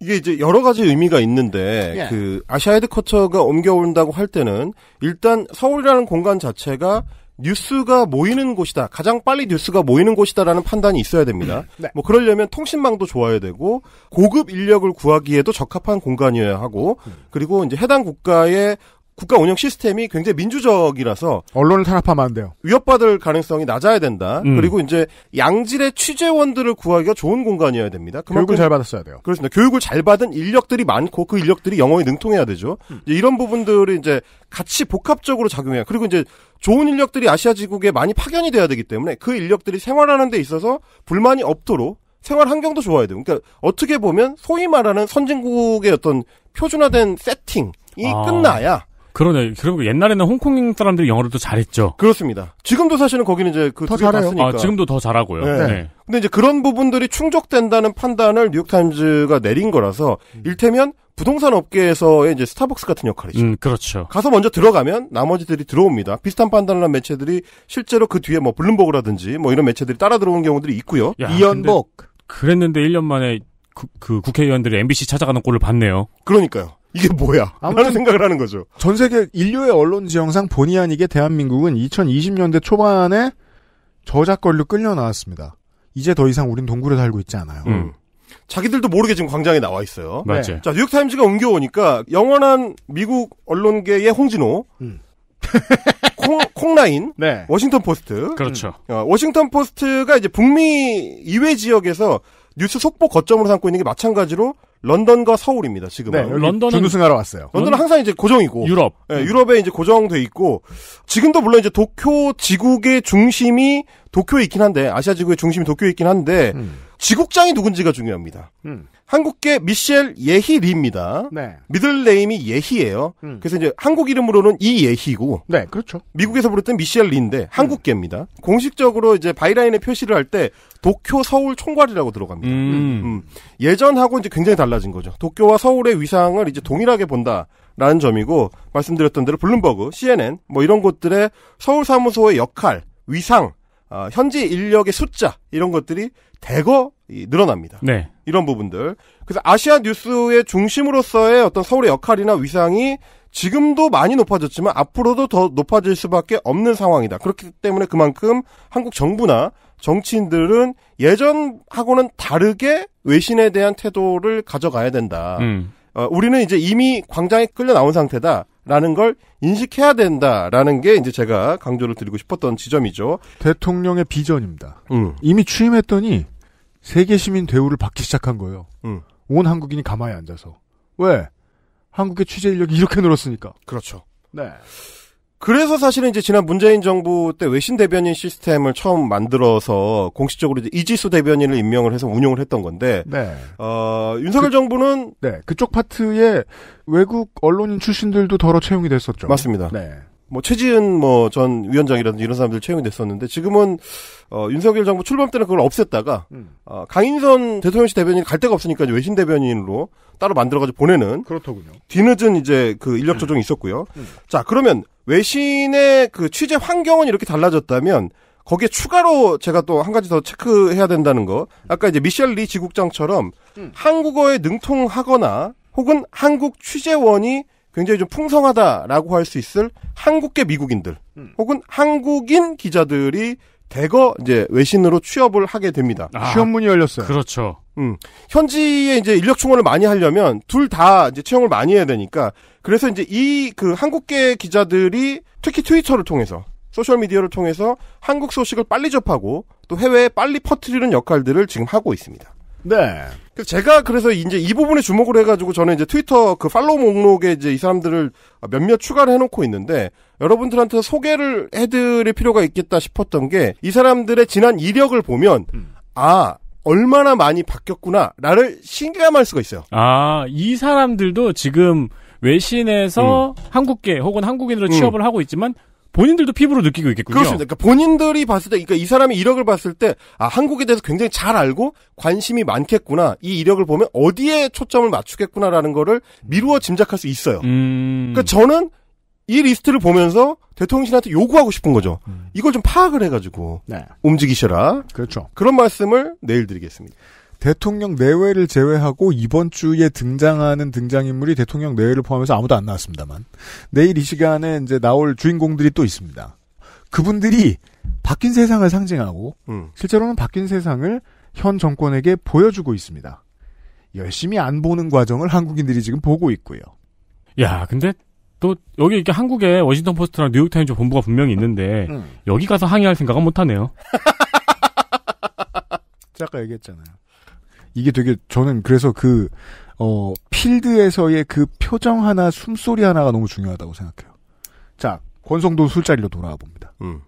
이게 이제 여러 가지 의미가 있는데 예. 그 아시아 헤드쿼터가 옮겨온다고 할 때는 일단 서울이라는 공간 자체가 뉴스가 모이는 곳이다. 가장 빨리 뉴스가 모이는 곳이다라는 판단이 있어야 됩니다. 음, 네. 뭐 그러려면 통신망도 좋아야 되고 고급 인력을 구하기에도 적합한 공간이어야 하고 음. 그리고 이제 해당 국가의 국가 운영 시스템이 굉장히 민주적이라서 언론을 탄압하면 안 돼요. 위협받을 가능성이 낮아야 된다. 음. 그리고 이제 양질의 취재원들을 구하기가 좋은 공간이어야 됩니다. 교육을 잘 받았어야 돼요. 그렇습니다. 교육을 잘 받은 인력들이 많고 그 인력들이 영어에 능통해야 되죠. 음. 이제 이런 부분들이 이제 같이 복합적으로 작용해요. 그리고 이제 좋은 인력들이 아시아 지국에 많이 파견이 돼야 되기 때문에 그 인력들이 생활하는 데 있어서 불만이 없도록 생활 환경도 좋아야 돼요. 그러니까 어떻게 보면 소위 말하는 선진국의 어떤 표준화된 세팅이 아. 끝나야 그러네. 그리고 옛날에는 홍콩 사람들이 영어를 또 잘했죠. 그렇습니다. 지금도 사실은 거기는 이제 그더 잘해요. 아, 지금도 더 잘하고요. 네. 네. 근데 이제 그런 부분들이 충족된다는 판단을 뉴욕타임즈가 내린 거라서 음. 일테면 부동산 업계에서의 이제 스타벅스 같은 역할이죠. 음, 그렇죠. 가서 먼저 들어가면 나머지들이 들어옵니다. 비슷한 판단을 한 매체들이 실제로 그 뒤에 뭐 블룸버그라든지 뭐 이런 매체들이 따라 들어온 경우들이 있고요. 야, 이연복. 그랬는데 1년 만에 그, 그 국회의원들이 MBC 찾아가는 꼴을 봤네요. 그러니까요. 이게 뭐야? 라는 생각을 하는 거죠. 전 세계 인류의 언론 지형상 본의 아니게 대한민국은 2020년대 초반에 저작권료 끌려 나왔습니다. 이제 더 이상 우린 동굴에 살고 있지 않아요. 음. 자기들도 모르게 지금 광장에 나와 있어요. 맞지. 네. 네. 자, 뉴욕타임즈가 옮겨오니까 영원한 미국 언론계의 홍진호, 음. 콩, 라인 네. 워싱턴 포스트. 그렇죠. 음. 어, 워싱턴 포스트가 이제 북미 이외 지역에서 뉴스 속보 거점으로 삼고 있는 게 마찬가지로 런던과 서울입니다. 지금은 네, 런던은 준우승하러 왔어요. 런던은 음, 항상 이제 고정이고 유럽 네, 음. 유럽에 이제 고정돼 있고 지금도 물론 이제 도쿄 지국의 중심이 도쿄에 있긴 한데 아시아 지구의 중심이 도쿄에 있긴 한데 음. 지국장이 누군지가 중요합니다. 음. 한국계 미셸 예희 리입니다. 네. 미들네임이 예희예요. 음. 그래서 이제 한국 이름으로는 이예희고. 네, 그렇죠. 미국에서 부르던 미셸 리인데 음. 한국계입니다. 공식적으로 이제 바이라인에 표시를 할 때 도쿄 서울 총괄이라고 들어갑니다. 음. 음. 음. 예전하고 이제 굉장히 달라진 거죠. 도쿄와 서울의 위상을 이제 동일하게 본다. 라는 점이고 말씀드렸던 대로 블룸버그, CNN 뭐 이런 곳들의 서울 사무소의 역할, 위상 어, 현지 인력의 숫자 이런 것들이 대거 늘어납니다. 네. 이런 부분들. 그래서 아시아 뉴스의 중심으로서의 어떤 서울의 역할이나 위상이 지금도 많이 높아졌지만 앞으로도 더 높아질 수밖에 없는 상황이다. 그렇기 때문에 그만큼 한국 정부나 정치인들은 예전하고는 다르게 외신에 대한 태도를 가져가야 된다. 음. 어, 우리는 이제 이미 광장에 끌려 나온 상태다. 라는 걸 인식해야 된다라는 게 이제 제가 강조를 드리고 싶었던 지점이죠. 대통령의 비전입니다. 음. 이미 취임했더니 세계 시민 대우를 받기 시작한 거예요. 음. 온 한국인이 가만히 앉아서 왜 한국의 취재 인력이 이렇게 늘었으니까. 그렇죠. 네. 그래서 사실은 이제 지난 문재인 정부 때 외신 대변인 시스템을 처음 만들어서 공식적으로 이제 이지수 대변인을 임명을 해서 운영을 했던 건데, 네. 어, 윤석열 그, 정부는. 네. 그쪽 파트에 외국 언론인 출신들도 더러 채용이 됐었죠. 맞습니다. 네. 뭐 최지은 뭐 전 위원장이라든지 이런 사람들 채용이 됐었는데 지금은 어 윤석열 정부 출범 때는 그걸 없앴다가 음. 어 강인선 대통령실 대변인 갈 데가 없으니까 외신 대변인으로 따로 만들어가지고 보내는 그렇더군요. 뒤늦은 이제 그 인력 음. 조정이 음. 있었고요. 음. 자 그러면 외신의 그 취재 환경은 이렇게 달라졌다면 거기에 추가로 제가 또 한 가지 더 체크해야 된다는 거 아까 이제 미셸 리 지국장처럼 음. 한국어에 능통하거나 혹은 한국 취재원이 굉장히 좀 풍성하다라고 할 수 있을 한국계 미국인들 음. 혹은 한국인 기자들이 대거 이제 외신으로 취업을 하게 됩니다. 아, 취업문이 열렸어요. 그렇죠. 음. 현지에 이제 인력 충원을 많이 하려면 둘 다 이제 채용을 많이 해야 되니까 그래서 이제 이 그 한국계 기자들이 특히 트위터를 통해서 소셜 미디어를 통해서 한국 소식을 빨리 접하고 또 해외에 빨리 퍼뜨리는 역할들을 지금 하고 있습니다. 네. 그래서 제가 그래서 이제 이 부분에 주목을 해가지고 저는 이제 트위터 그 팔로우 목록에 이제 이 사람들을 몇몇 추가를 해놓고 있는데 여러분들한테 소개를 해드릴 필요가 있겠다 싶었던 게 이 사람들의 지난 이력을 보면 음. 아 얼마나 많이 바뀌었구나라를 신감할 기 수가 있어요. 아, 이 사람들도 지금 외신에서 음. 한국계 혹은 한국인으로 음. 취업을 하고 있지만 본인들도 피부로 느끼고 있겠군요. 그렇습니다. 그러니까 본인들이 봤을 때, 그러니까 이 사람이 이력을 봤을 때, 아, 한국에 대해서 굉장히 잘 알고 관심이 많겠구나. 이 이력을 보면 어디에 초점을 맞추겠구나라는 거를 미루어 짐작할 수 있어요. 음... 그러니까 저는 이 리스트를 보면서 대통령실한테 요구하고 싶은 거죠. 음. 이걸 좀 파악을 해가지고 네. 움직이셔라. 그렇죠. 그런 말씀을 내일 드리겠습니다. 대통령 내외를 제외하고 이번 주에 등장하는 등장인물이 대통령 내외를 포함해서 아무도 안 나왔습니다만 내일 이 시간에 이제 나올 주인공들이 또 있습니다. 그분들이 바뀐 세상을 상징하고 음. 실제로는 바뀐 세상을 현 정권에게 보여주고 있습니다. 열심히 안 보는 과정을 한국인들이 지금 보고 있고요. 야, 근데 또 여기 이렇게 한국에 워싱턴 포스트랑 뉴욕 타임즈 본부가 분명히 있는데 음. 여기 가서 항의할 생각은 못 하네요. 제가 아까 얘기했잖아요. 이게 되게 저는 그래서 그 어, 필드에서의 그 표정 하나, 숨소리 하나가 너무 중요하다고 생각해요. 자, 권성도 술자리로 돌아와 봅니다. 음.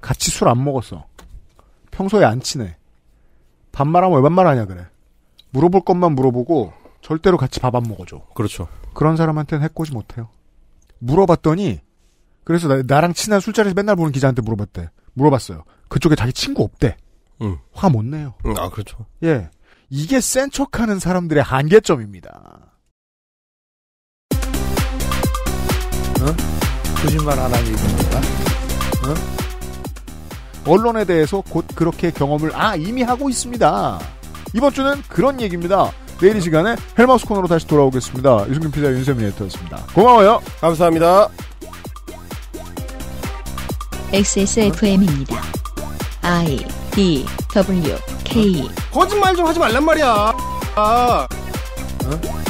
같이 술 안 먹었어. 평소에 안 친해. 반말하면 왜 반말하냐 그래. 물어볼 것만 물어보고 절대로 같이 밥 안 먹어줘. 그렇죠. 그런 사람한테는 해코지 못해요. 물어봤더니 그래서 나, 랑 친한 술자리에서 맨날 보는 기자한테 물어봤대. 물어봤어요. 그쪽에 자기 친구 없대. 음. 화못 내요. 음, 아 그렇죠. 예. 이게 센 척하는 사람들의 한계점입니다. 어? 거짓말 안 하는 얘기니다 어? 언론에 대해서 곧 그렇게 경험을 아 이미 하고 있습니다. 이번 주는 그런 얘기입니다. 내일 이 시간에 헬마우스 코너로 다시 돌아오겠습니다. 유승균 피자 윤세민 에터였습니다 고마워요. 감사합니다. XSFM입니다. I D W K 어? 거짓말 좀 하지 말란 말이야. 아. 어?